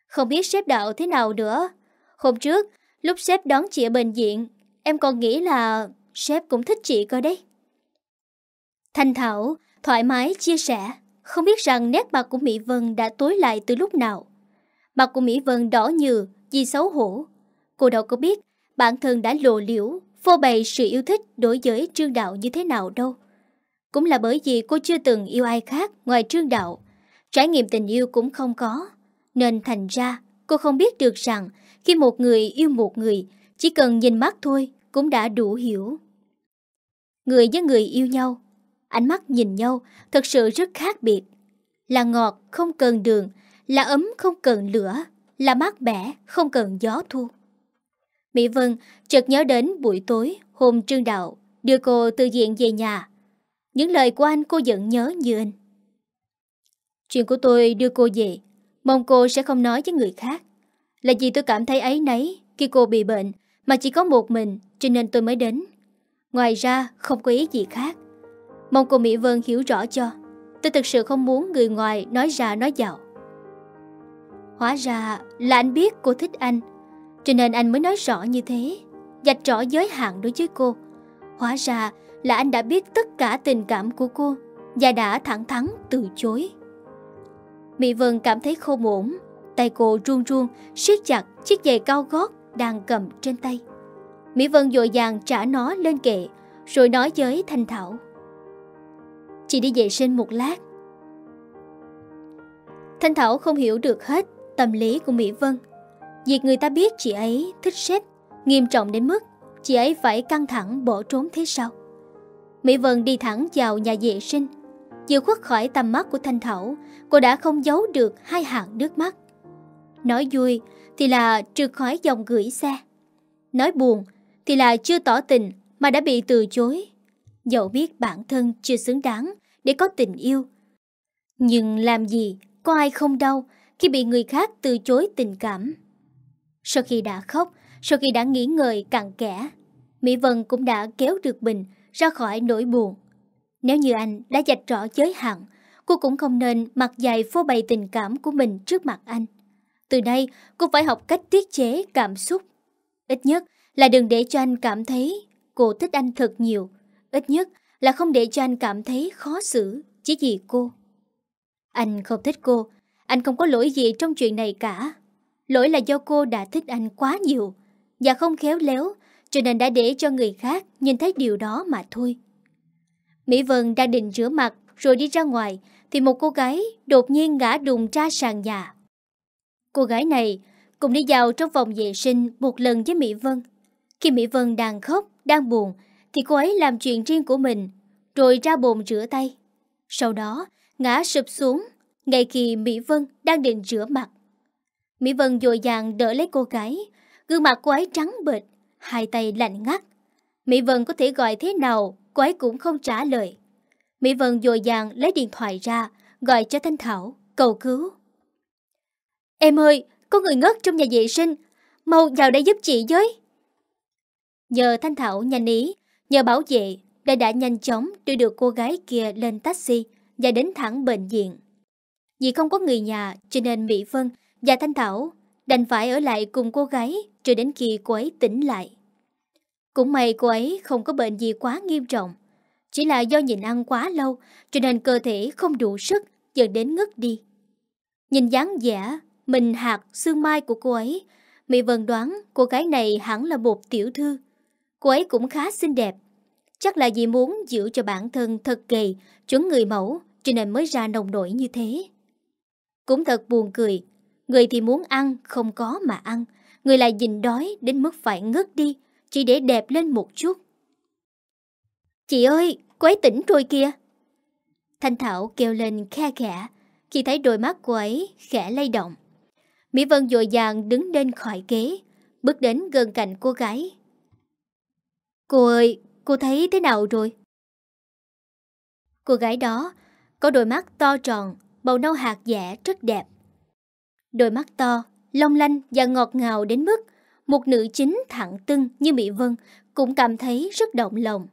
Không biết sếp đạo thế nào nữa. Hôm trước, lúc sếp đón chị ở bệnh viện, em còn nghĩ là sếp cũng thích chị cơ đấy. Thanh Thảo thoải mái chia sẻ, không biết rằng nét mặt của Mỹ Vân đã tối lại từ lúc nào. Mặt của Mỹ Vân đỏ như vì xấu hổ. Cô đâu có biết bản thân đã lộ liễu, phô bày sự yêu thích đối với Trương Đạo như thế nào đâu. Cũng là bởi vì cô chưa từng yêu ai khác ngoài Trương Đạo. Trải nghiệm tình yêu cũng không có. Nên thành ra cô không biết được rằng khi một người yêu một người, chỉ cần nhìn mắt thôi cũng đã đủ hiểu. Người với người yêu nhau ánh mắt nhìn nhau thật sự rất khác biệt. Là ngọt không cần đường, là ấm không cần lửa, là mát mẻ không cần gió thu. Mỹ Vân chợt nhớ đến buổi tối hôm Trương Đạo đưa cô từ diện về nhà. Những lời của anh cô vẫn nhớ như anh. Chuyện của tôi đưa cô về, mong cô sẽ không nói với người khác. Là vì tôi cảm thấy ấy nấy khi cô bị bệnh mà chỉ có một mình cho nên tôi mới đến. Ngoài ra không có ý gì khác. Mong cô Mỹ Vân hiểu rõ cho Tôi thực sự không muốn người ngoài nói ra nói dạo Hóa ra là anh biết cô thích anh Cho nên anh mới nói rõ như thế Dạch rõ giới hạn đối với cô Hóa ra là anh đã biết tất cả tình cảm của cô Và đã thẳng thắn từ chối Mỹ Vân cảm thấy không ổn Tay cô run run siết chặt chiếc giày cao gót đang cầm trên tay Mỹ Vân dội dàng trả nó lên kệ Rồi nói với Thanh Thảo Chị đi vệ sinh một lát. Thanh Thảo không hiểu được hết tâm lý của Mỹ Vân. Việc người ta biết chị ấy thích sếp nghiêm trọng đến mức chị ấy phải căng thẳng bỏ trốn thế sau. Mỹ Vân đi thẳng vào nhà vệ sinh. Vừa khuất khỏi tầm mắt của Thanh Thảo, cô đã không giấu được hai hàng nước mắt. Nói vui thì là trượt khỏi dòng gửi xe. Nói buồn thì là chưa tỏ tình mà đã bị từ chối. Dẫu biết bản thân chưa xứng đáng để có tình yêu. Nhưng làm gì, có ai không đau khi bị người khác từ chối tình cảm. Sau khi đã khóc, sau khi đã nghĩ ngợi cặn kẽ, Mỹ Vân cũng đã kéo được bình ra khỏi nỗi buồn. Nếu như anh đã dạch rõ giới hạn, cô cũng không nên mặc dày phô bày tình cảm của mình trước mặt anh. Từ nay, cô phải học cách tiết chế cảm xúc. Ít nhất là đừng để cho anh cảm thấy cô thích anh thật nhiều. Ít nhất là không để cho anh cảm thấy khó xử chỉ vì cô. Anh không thích cô, anh không có lỗi gì trong chuyện này cả. Lỗi là do cô đã thích anh quá nhiều và không khéo léo cho nên đã để cho người khác nhìn thấy điều đó mà thôi. Mỹ Vân đang định rửa mặt rồi đi ra ngoài thì một cô gái đột nhiên ngã đùng ra sàn nhà. Cô gái này cùng đi vào trong phòng vệ sinh một lần với Mỹ Vân. Khi Mỹ Vân đang khóc, đang buồn thì cô ấy làm chuyện riêng của mình, rồi ra bồn rửa tay. Sau đó, ngã sụp xuống, ngay khi Mỹ Vân đang định rửa mặt. Mỹ Vân dội dàng đỡ lấy cô gái, gương mặt cô ấy trắng bệch, hai tay lạnh ngắt. Mỹ Vân có thể gọi thế nào, cô ấy cũng không trả lời. Mỹ Vân dội dàng lấy điện thoại ra, gọi cho Thanh Thảo, cầu cứu. Em ơi, có người ngất trong nhà vệ sinh, mau vào đây giúp chị với. Nhờ Thanh Thảo nhanh ý, Nhờ bảo vệ đã đã nhanh chóng đưa được cô gái kia lên taxi và đến thẳng bệnh viện. Vì không có người nhà cho nên Mỹ Vân và Thanh Thảo đành phải ở lại cùng cô gái cho đến khi cô ấy tỉnh lại. Cũng may cô ấy không có bệnh gì quá nghiêm trọng, chỉ là do nhịn ăn quá lâu cho nên cơ thể không đủ sức dẫn đến ngất đi. Nhìn dáng vẻ, mình hạt xương mai của cô ấy, Mỹ Vân đoán cô gái này hẳn là một tiểu thư Cô ấy cũng khá xinh đẹp. Chắc là vì muốn giữ cho bản thân thật gầy, chuẩn người mẫu, cho nên mới ra nồng nổi như thế. Cũng thật buồn cười. Người thì muốn ăn, không có mà ăn. Người lại dình đói đến mức phải ngất đi, chỉ để đẹp lên một chút. Chị ơi, cô ấy tỉnh rồi kìa. Thanh Thảo kêu lên khe khẽ, khi thấy đôi mắt cô ấy khẽ lay động. Mỹ Vân dội dàng đứng lên khỏi ghế, bước đến gần cạnh cô gái, Cô ơi, cô thấy thế nào rồi? Cô gái đó có đôi mắt to tròn, màu nâu hạt dẻ rất đẹp. Đôi mắt to, long lanh và ngọt ngào đến mức một nữ chính thẳng tưng như Mỹ Vân cũng cảm thấy rất động lòng.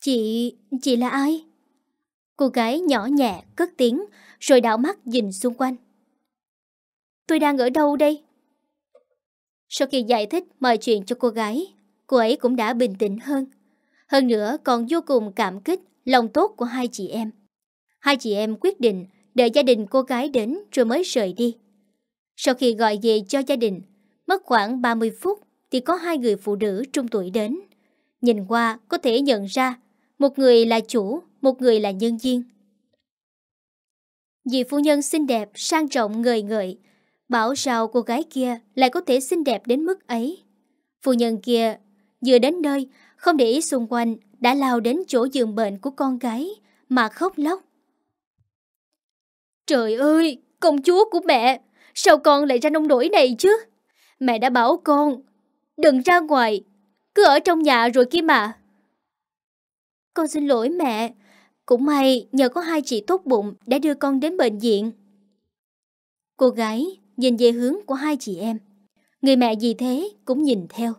Chị, chị là ai? Cô gái nhỏ nhẹ cất tiếng rồi đảo mắt nhìn xung quanh. Tôi đang ở đâu đây? Sau khi giải thích mọi chuyện cho cô gái, cô ấy cũng đã bình tĩnh hơn. Hơn nữa còn vô cùng cảm kích lòng tốt của hai chị em. Hai chị em quyết định đợi gia đình cô gái đến rồi mới rời đi. Sau khi gọi về cho gia đình, mất khoảng 30 phút thì có hai người phụ nữ trung tuổi đến. Nhìn qua có thể nhận ra một người là chủ, một người là nhân viên. Dì phu nhân xinh đẹp, sang trọng ngời ngợi. Bảo sao cô gái kia lại có thể xinh đẹp đến mức ấy. Phu nhân kia Vừa đến nơi, không để ý xung quanh, đã lao đến chỗ giường bệnh của con gái mà khóc lóc. Trời ơi, công chúa của mẹ, sao con lại ra nông nổi này chứ? Mẹ đã bảo con, đừng ra ngoài, cứ ở trong nhà rồi kia mà. Con xin lỗi mẹ, cũng may nhờ có hai chị tốt bụng đã đưa con đến bệnh viện. Cô gái nhìn về hướng của hai chị em, người mẹ gì thế cũng nhìn theo.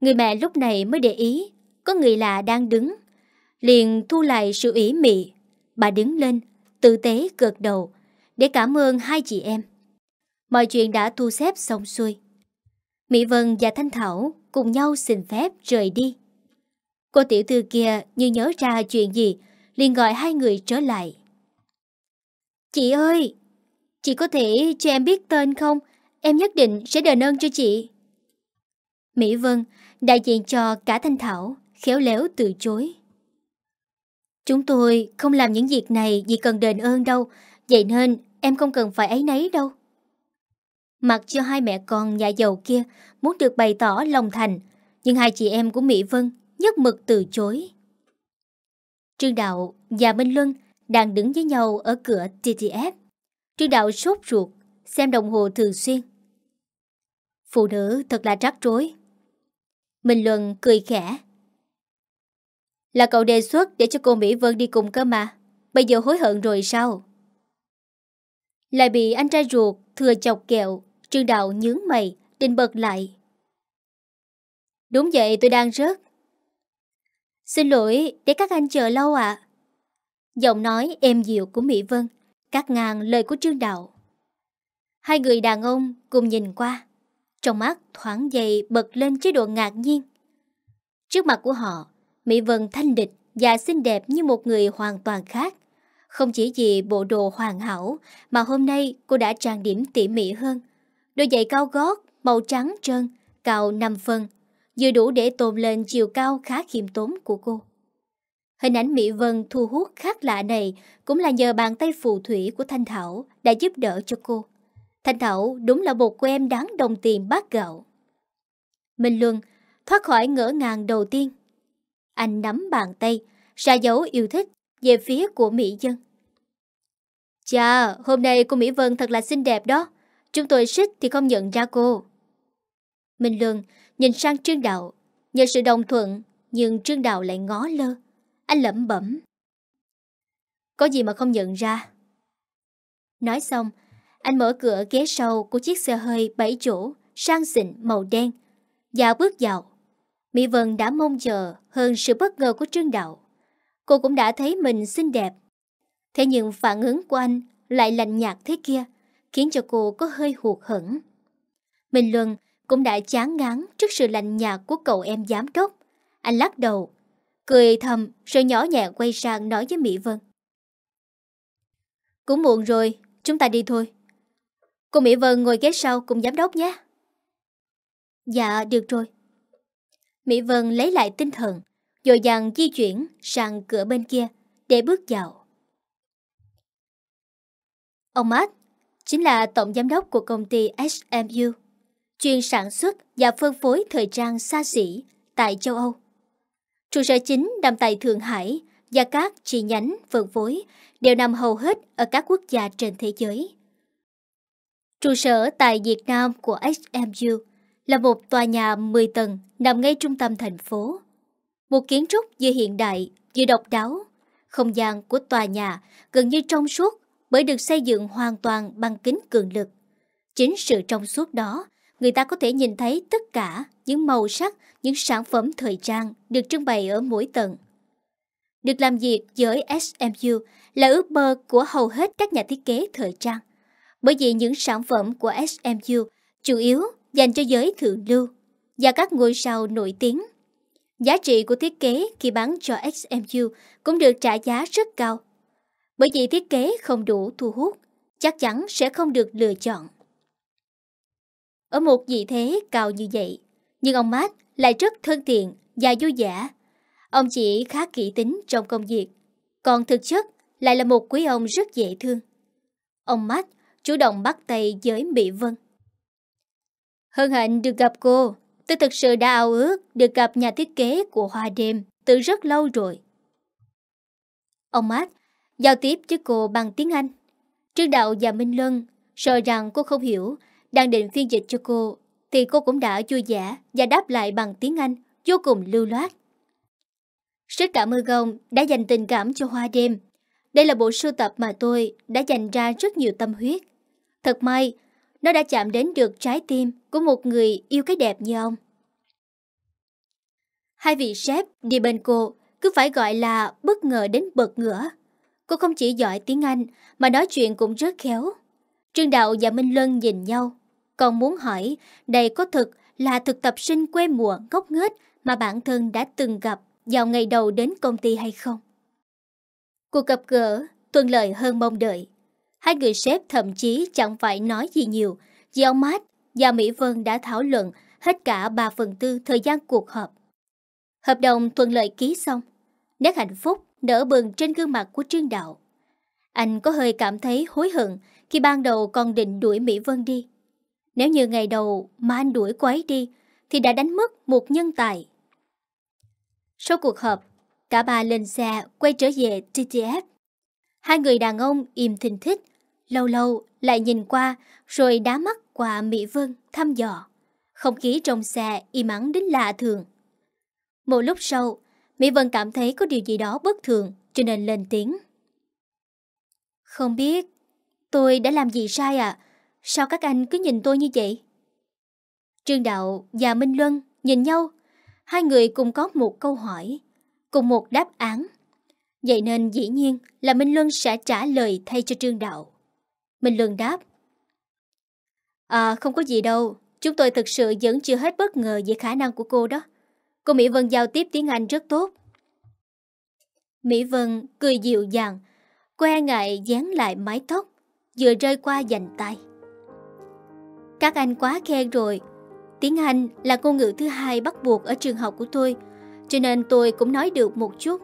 Người mẹ lúc này mới để ý Có người lạ đang đứng Liền thu lại sự ủy mị Bà đứng lên Tử tế gật đầu Để cảm ơn hai chị em Mọi chuyện đã thu xếp xong xuôi Mỹ Vân và Thanh Thảo Cùng nhau xin phép rời đi Cô tiểu thư kia như nhớ ra chuyện gì liền gọi hai người trở lại Chị ơi Chị có thể cho em biết tên không Em nhất định sẽ đền ơn cho chị Mỹ Vân, đại diện cho cả Thanh Thảo, khéo léo từ chối. Chúng tôi không làm những việc này vì cần đền ơn đâu, vậy nên em không cần phải ấy nấy đâu. Mặc cho hai mẹ con nhà giàu kia muốn được bày tỏ lòng thành, nhưng hai chị em của Mỹ Vân nhất mực từ chối. Trương Đạo và Minh Luân đang đứng với nhau ở cửa TTF. Trương Đạo sốt ruột, xem đồng hồ thường xuyên. Phụ nữ thật là rắc rối. Minh Luân cười khẽ. Là cậu đề xuất để cho cô Mỹ Vân đi cùng cơ mà. Bây giờ hối hận rồi sao? Lại bị anh trai ruột thừa chọc kẹo, trương đạo nhướng mày, định bật lại. Đúng vậy tôi đang rớt. Xin lỗi, để các anh chờ lâu ạ. Giọng nói êm dịu của Mỹ Vân, cắt ngang lời của trương đạo. Hai người đàn ông cùng nhìn qua. Trong mắt thoáng dậy bật lên chế độ ngạc nhiên. Trước mặt của họ, Mỹ Vân thanh địch và xinh đẹp như một người hoàn toàn khác. Không chỉ vì bộ đồ hoàn hảo mà hôm nay cô đã trang điểm tỉ mỉ hơn. Đôi giày cao gót, màu trắng trơn, cao 5 phân, vừa đủ để tôn lên chiều cao khá khiêm tốn của cô. Hình ảnh Mỹ Vân thu hút khác lạ này cũng là nhờ bàn tay phù thủy của Thanh Thảo đã giúp đỡ cho cô. Thanh Thảo đúng là một cô em đáng đồng tiền bát gạo. Minh Luân thoát khỏi ngỡ ngàng đầu tiên. Anh nắm bàn tay, ra dấu yêu thích về phía của Mỹ Dân. Chà, hôm nay cô Mỹ Vân thật là xinh đẹp đó. Chúng tôi xích thì không nhận ra cô. Minh Luân nhìn sang Trương Đạo, nhờ sự đồng thuận, nhưng Trương Đạo lại ngó lơ. Anh lẩm bẩm. Có gì mà không nhận ra? Nói xong, anh mở cửa ghế sau của chiếc xe hơi bảy chỗ, sang xịn màu đen. Và bước vào. Mỹ Vân đã mong chờ hơn sự bất ngờ của Trương Đạo. Cô cũng đã thấy mình xinh đẹp. Thế nhưng phản ứng của anh lại lạnh nhạt thế kia, khiến cho cô có hơi hụt hẫng. Minh Luân cũng đã chán ngán trước sự lạnh nhạt của cậu em giám đốc. Anh lắc đầu, cười thầm rồi nhỏ nhẹ quay sang nói với Mỹ Vân. Cũng muộn rồi, chúng ta đi thôi. Cô Mỹ Vân ngồi ghế sau cùng giám đốc nhé. Dạ, được rồi. Mỹ Vân lấy lại tinh thần, dội dàng di chuyển sang cửa bên kia để bước vào. Ông Matt chính là tổng giám đốc của công ty SMU, chuyên sản xuất và phân phối thời trang xa xỉ tại châu Âu. Trụ sở chính nằm tại Thượng Hải và các chi nhánh phân phối đều nằm hầu hết ở các quốc gia trên thế giới. Trụ sở tại Việt Nam của HMU là một tòa nhà 10 tầng nằm ngay trung tâm thành phố. Một kiến trúc vừa hiện đại vừa độc đáo. Không gian của tòa nhà gần như trong suốt bởi được xây dựng hoàn toàn bằng kính cường lực. Chính sự trong suốt đó, người ta có thể nhìn thấy tất cả những màu sắc, những sản phẩm thời trang được trưng bày ở mỗi tầng. Được làm việc với SMU là ước mơ của hầu hết các nhà thiết kế thời trang bởi vì những sản phẩm của SMU chủ yếu dành cho giới thượng lưu và các ngôi sao nổi tiếng. Giá trị của thiết kế khi bán cho SMU cũng được trả giá rất cao. Bởi vì thiết kế không đủ thu hút, chắc chắn sẽ không được lựa chọn. Ở một vị thế cao như vậy, nhưng ông Matt lại rất thân thiện và vui vẻ. Ông chỉ khá kỹ tính trong công việc, còn thực chất lại là một quý ông rất dễ thương. Ông Matt chủ động bắt tay với Mỹ Vân. Hân hạnh được gặp cô, tôi thực sự đã ao ước được gặp nhà thiết kế của Hoa Đêm từ rất lâu rồi. Ông Matt giao tiếp với cô bằng tiếng Anh. Trương Đạo và Minh Lân sợ rằng cô không hiểu, đang định phiên dịch cho cô, thì cô cũng đã vui vẻ và đáp lại bằng tiếng Anh vô cùng lưu loát. Rất cảm ơn ông đã dành tình cảm cho Hoa Đêm. Đây là bộ sưu tập mà tôi đã dành ra rất nhiều tâm huyết. Thật may, nó đã chạm đến được trái tim của một người yêu cái đẹp như ông. Hai vị sếp đi bên cô cứ phải gọi là bất ngờ đến bật ngửa. Cô không chỉ giỏi tiếng Anh mà nói chuyện cũng rất khéo. Trương Đạo và Minh Lân nhìn nhau, còn muốn hỏi đây có thực là thực tập sinh quê mùa ngốc nghếch mà bản thân đã từng gặp vào ngày đầu đến công ty hay không. Cuộc gặp gỡ thuận lợi hơn mong đợi. Hai người sếp thậm chí chẳng phải nói gì nhiều, vì ông Mát và Mỹ Vân đã thảo luận hết cả 3 phần tư thời gian cuộc họp. Hợp đồng thuận lợi ký xong, nét hạnh phúc nở bừng trên gương mặt của Trương Đạo. Anh có hơi cảm thấy hối hận khi ban đầu còn định đuổi Mỹ Vân đi. Nếu như ngày đầu mà anh đuổi quấy đi, thì đã đánh mất một nhân tài. Sau cuộc họp, cả ba lên xe quay trở về TTF. Hai người đàn ông im thình thích lâu lâu lại nhìn qua rồi đá mắt qua Mỹ Vân thăm dò. Không khí trong xe im ắng đến lạ thường. Một lúc sau, Mỹ Vân cảm thấy có điều gì đó bất thường cho nên lên tiếng. Không biết tôi đã làm gì sai à? Sao các anh cứ nhìn tôi như vậy? Trương Đạo và Minh Luân nhìn nhau. Hai người cùng có một câu hỏi, cùng một đáp án. Vậy nên dĩ nhiên là Minh Luân sẽ trả lời thay cho Trương Đạo. Minh Lương đáp. À không có gì đâu, chúng tôi thực sự vẫn chưa hết bất ngờ về khả năng của cô đó. Cô Mỹ Vân giao tiếp tiếng Anh rất tốt. Mỹ Vân cười dịu dàng, que ngại dán lại mái tóc, vừa rơi qua dành tay. Các anh quá khen rồi, tiếng Anh là ngôn ngữ thứ hai bắt buộc ở trường học của tôi, cho nên tôi cũng nói được một chút.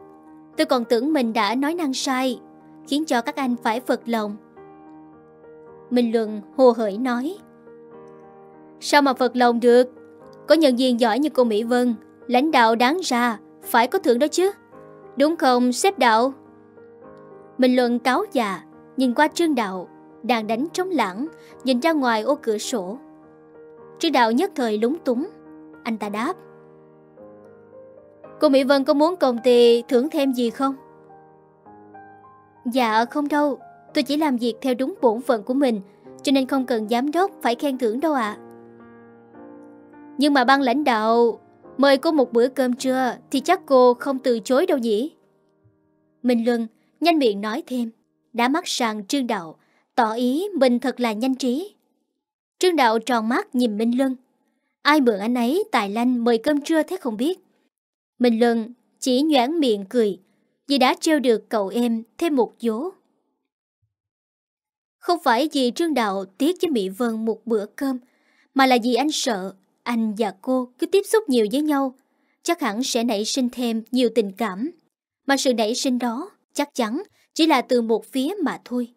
Tôi còn tưởng mình đã nói năng sai, khiến cho các anh phải phật lòng. Minh Luân hồ hởi nói Sao mà Phật lòng được Có nhân viên giỏi như cô Mỹ Vân Lãnh đạo đáng ra Phải có thưởng đó chứ Đúng không xếp đạo Minh Luân cáo già Nhìn qua Trương Đạo Đang đánh trống lãng Nhìn ra ngoài ô cửa sổ Trương Đạo nhất thời lúng túng Anh ta đáp Cô Mỹ Vân có muốn công ty thưởng thêm gì không? Dạ không đâu Tôi chỉ làm việc theo đúng bổn phận của mình, cho nên không cần giám đốc phải khen thưởng đâu ạ. Nhưng mà ban lãnh đạo mời cô một bữa cơm trưa thì chắc cô không từ chối đâu nhỉ? Minh Luân nhanh miệng nói thêm, đã mắt sang Trương Đạo, tỏ ý mình thật là nhanh trí. Trương Đạo tròn mắt nhìn Minh Luân. Ai mượn anh ấy tài lanh mời cơm trưa thế không biết. Minh Luân chỉ nhoảng miệng cười vì đã trêu được cậu em thêm một dố. Không phải vì Trương Đạo tiếc với Mỹ Vân một bữa cơm, mà là vì anh sợ anh và cô cứ tiếp xúc nhiều với nhau, chắc hẳn sẽ nảy sinh thêm nhiều tình cảm. Mà sự nảy sinh đó chắc chắn chỉ là từ một phía mà thôi.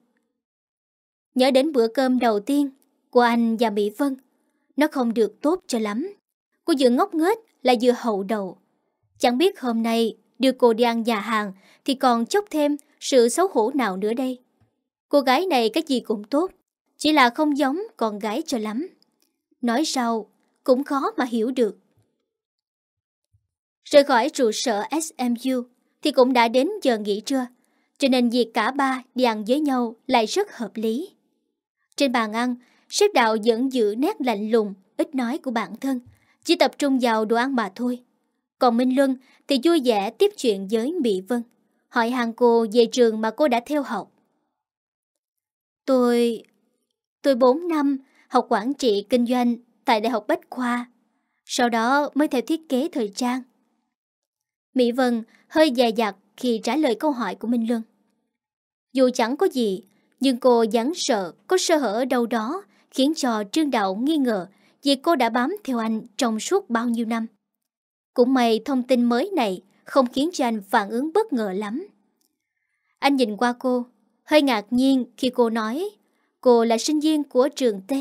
Nhớ đến bữa cơm đầu tiên của anh và Mỹ Vân, nó không được tốt cho lắm. Cô vừa ngốc nghếch là vừa hậu đầu. Chẳng biết hôm nay đưa cô đi ăn nhà hàng thì còn chốc thêm sự xấu hổ nào nữa đây. Cô gái này cái gì cũng tốt, chỉ là không giống con gái cho lắm. Nói sau, cũng khó mà hiểu được. Rời khỏi trụ sở SMU thì cũng đã đến giờ nghỉ trưa, cho nên việc cả ba đi ăn với nhau lại rất hợp lý. Trên bàn ăn, sếp đạo vẫn giữ nét lạnh lùng, ít nói của bản thân, chỉ tập trung vào đồ ăn mà thôi. Còn Minh Luân thì vui vẻ tiếp chuyện với Mỹ Vân, hỏi hàng cô về trường mà cô đã theo học. Tôi... Tôi 4 năm học quản trị kinh doanh tại Đại học Bách Khoa, sau đó mới theo thiết kế thời trang. Mỹ Vân hơi dài dặt khi trả lời câu hỏi của Minh Luân. Dù chẳng có gì, nhưng cô gián sợ có sơ hở đâu đó khiến cho Trương Đạo nghi ngờ vì cô đã bám theo anh trong suốt bao nhiêu năm. Cũng may thông tin mới này không khiến cho anh phản ứng bất ngờ lắm. Anh nhìn qua cô, hơi ngạc nhiên khi cô nói cô là sinh viên của trường T.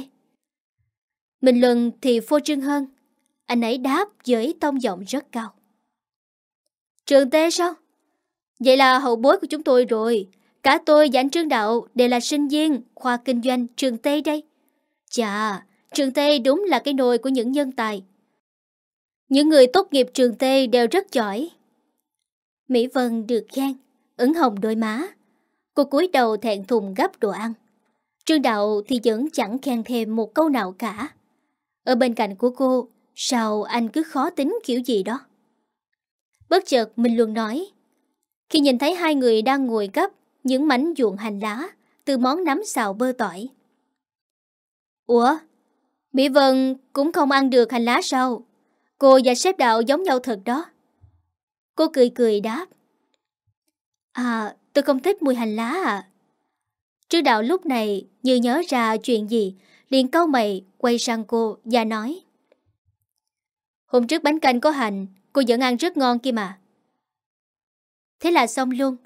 Mình luận thì phô trương hơn. Anh ấy đáp với tông giọng rất cao. Trường T sao? Vậy là hậu bối của chúng tôi rồi. Cả tôi và anh Trương Đạo đều là sinh viên khoa kinh doanh trường T đây. Chà, trường T đúng là cái nồi của những nhân tài. Những người tốt nghiệp trường T đều rất giỏi. Mỹ Vân được khen, ửng hồng đôi má. Cô cúi đầu thẹn thùng gấp đồ ăn. Trương Đạo thì vẫn chẳng khen thêm một câu nào cả. Ở bên cạnh của cô, sao anh cứ khó tính kiểu gì đó? Bất chợt Minh Luân nói, khi nhìn thấy hai người đang ngồi gấp những mảnh ruộng hành lá từ món nấm xào bơ tỏi. Ủa, Mỹ Vân cũng không ăn được hành lá sao? Cô và sếp đạo giống nhau thật đó. Cô cười cười đáp. À, Tôi không thích mùi hành lá à Trứ đạo lúc này như nhớ ra chuyện gì liền cau mày quay sang cô và nói Hôm trước bánh canh có hành Cô vẫn ăn rất ngon kia mà Thế là xong luôn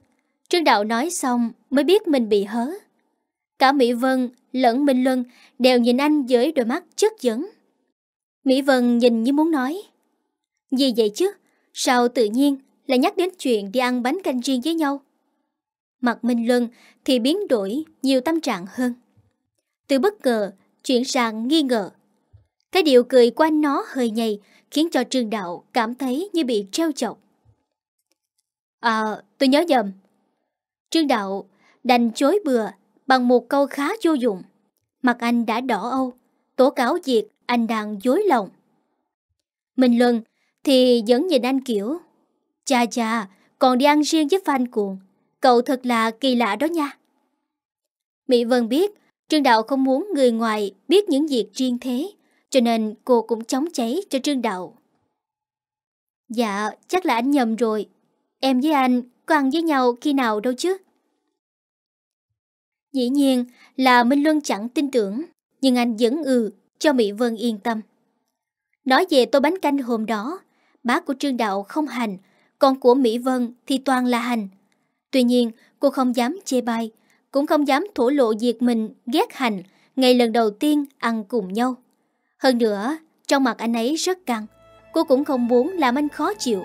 Trương Đạo nói xong mới biết mình bị hớ Cả Mỹ Vân lẫn Minh Luân đều nhìn anh với đôi mắt chất vấn Mỹ Vân nhìn như muốn nói Gì vậy chứ Sao tự nhiên là nhắc đến chuyện đi ăn bánh canh riêng với nhau mặt Minh Luân thì biến đổi nhiều tâm trạng hơn. Từ bất ngờ chuyển sang nghi ngờ. Cái điệu cười của anh nó hơi nhầy khiến cho Trương Đạo cảm thấy như bị treo chọc. À, tôi nhớ nhầm. Trương Đạo đành chối bừa bằng một câu khá vô dụng. Mặt anh đã đỏ âu, tố cáo việc anh đang dối lòng. Minh Luân thì vẫn nhìn anh kiểu Cha cha, còn đi ăn riêng với Phan cuồng Cậu thật là kỳ lạ đó nha. Mỹ Vân biết Trương Đạo không muốn người ngoài biết những việc riêng thế, cho nên cô cũng chống cháy cho Trương Đạo. Dạ, chắc là anh nhầm rồi. Em với anh có ăn với nhau khi nào đâu chứ? Dĩ nhiên là Minh Luân chẳng tin tưởng, nhưng anh vẫn ừ cho Mỹ Vân yên tâm. Nói về tô bánh canh hôm đó, bác của Trương Đạo không hành, còn của Mỹ Vân thì toàn là hành. Tuy nhiên, cô không dám chê bai, cũng không dám thổ lộ việc mình ghét hành ngày lần đầu tiên ăn cùng nhau. Hơn nữa, trong mặt anh ấy rất căng, cô cũng không muốn làm anh khó chịu.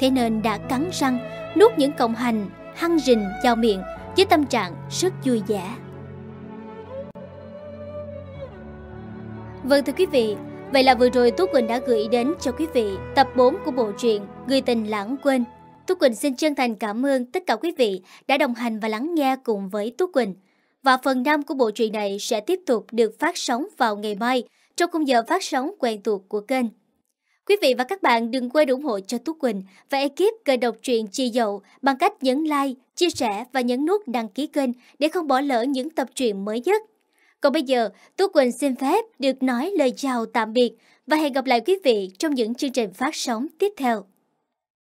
Thế nên đã cắn răng, nuốt những cọng hành, hăng rình vào miệng với tâm trạng rất vui vẻ. Vâng thưa quý vị, vậy là vừa rồi Tú Quỳnh đã gửi đến cho quý vị tập 4 của bộ truyện Người tình lãng quên Tú Quỳnh xin chân thành cảm ơn tất cả quý vị đã đồng hành và lắng nghe cùng với Tú Quỳnh. Và phần 5 của bộ truyện này sẽ tiếp tục được phát sóng vào ngày mai trong khung giờ phát sóng quen thuộc của kênh. Quý vị và các bạn đừng quên ủng hộ cho Tú Quỳnh và ekip kênh độc truyện Chi Dậu bằng cách nhấn like, chia sẻ và nhấn nút đăng ký kênh để không bỏ lỡ những tập truyện mới nhất. Còn bây giờ, Tú Quỳnh xin phép được nói lời chào tạm biệt và hẹn gặp lại quý vị trong những chương trình phát sóng tiếp theo.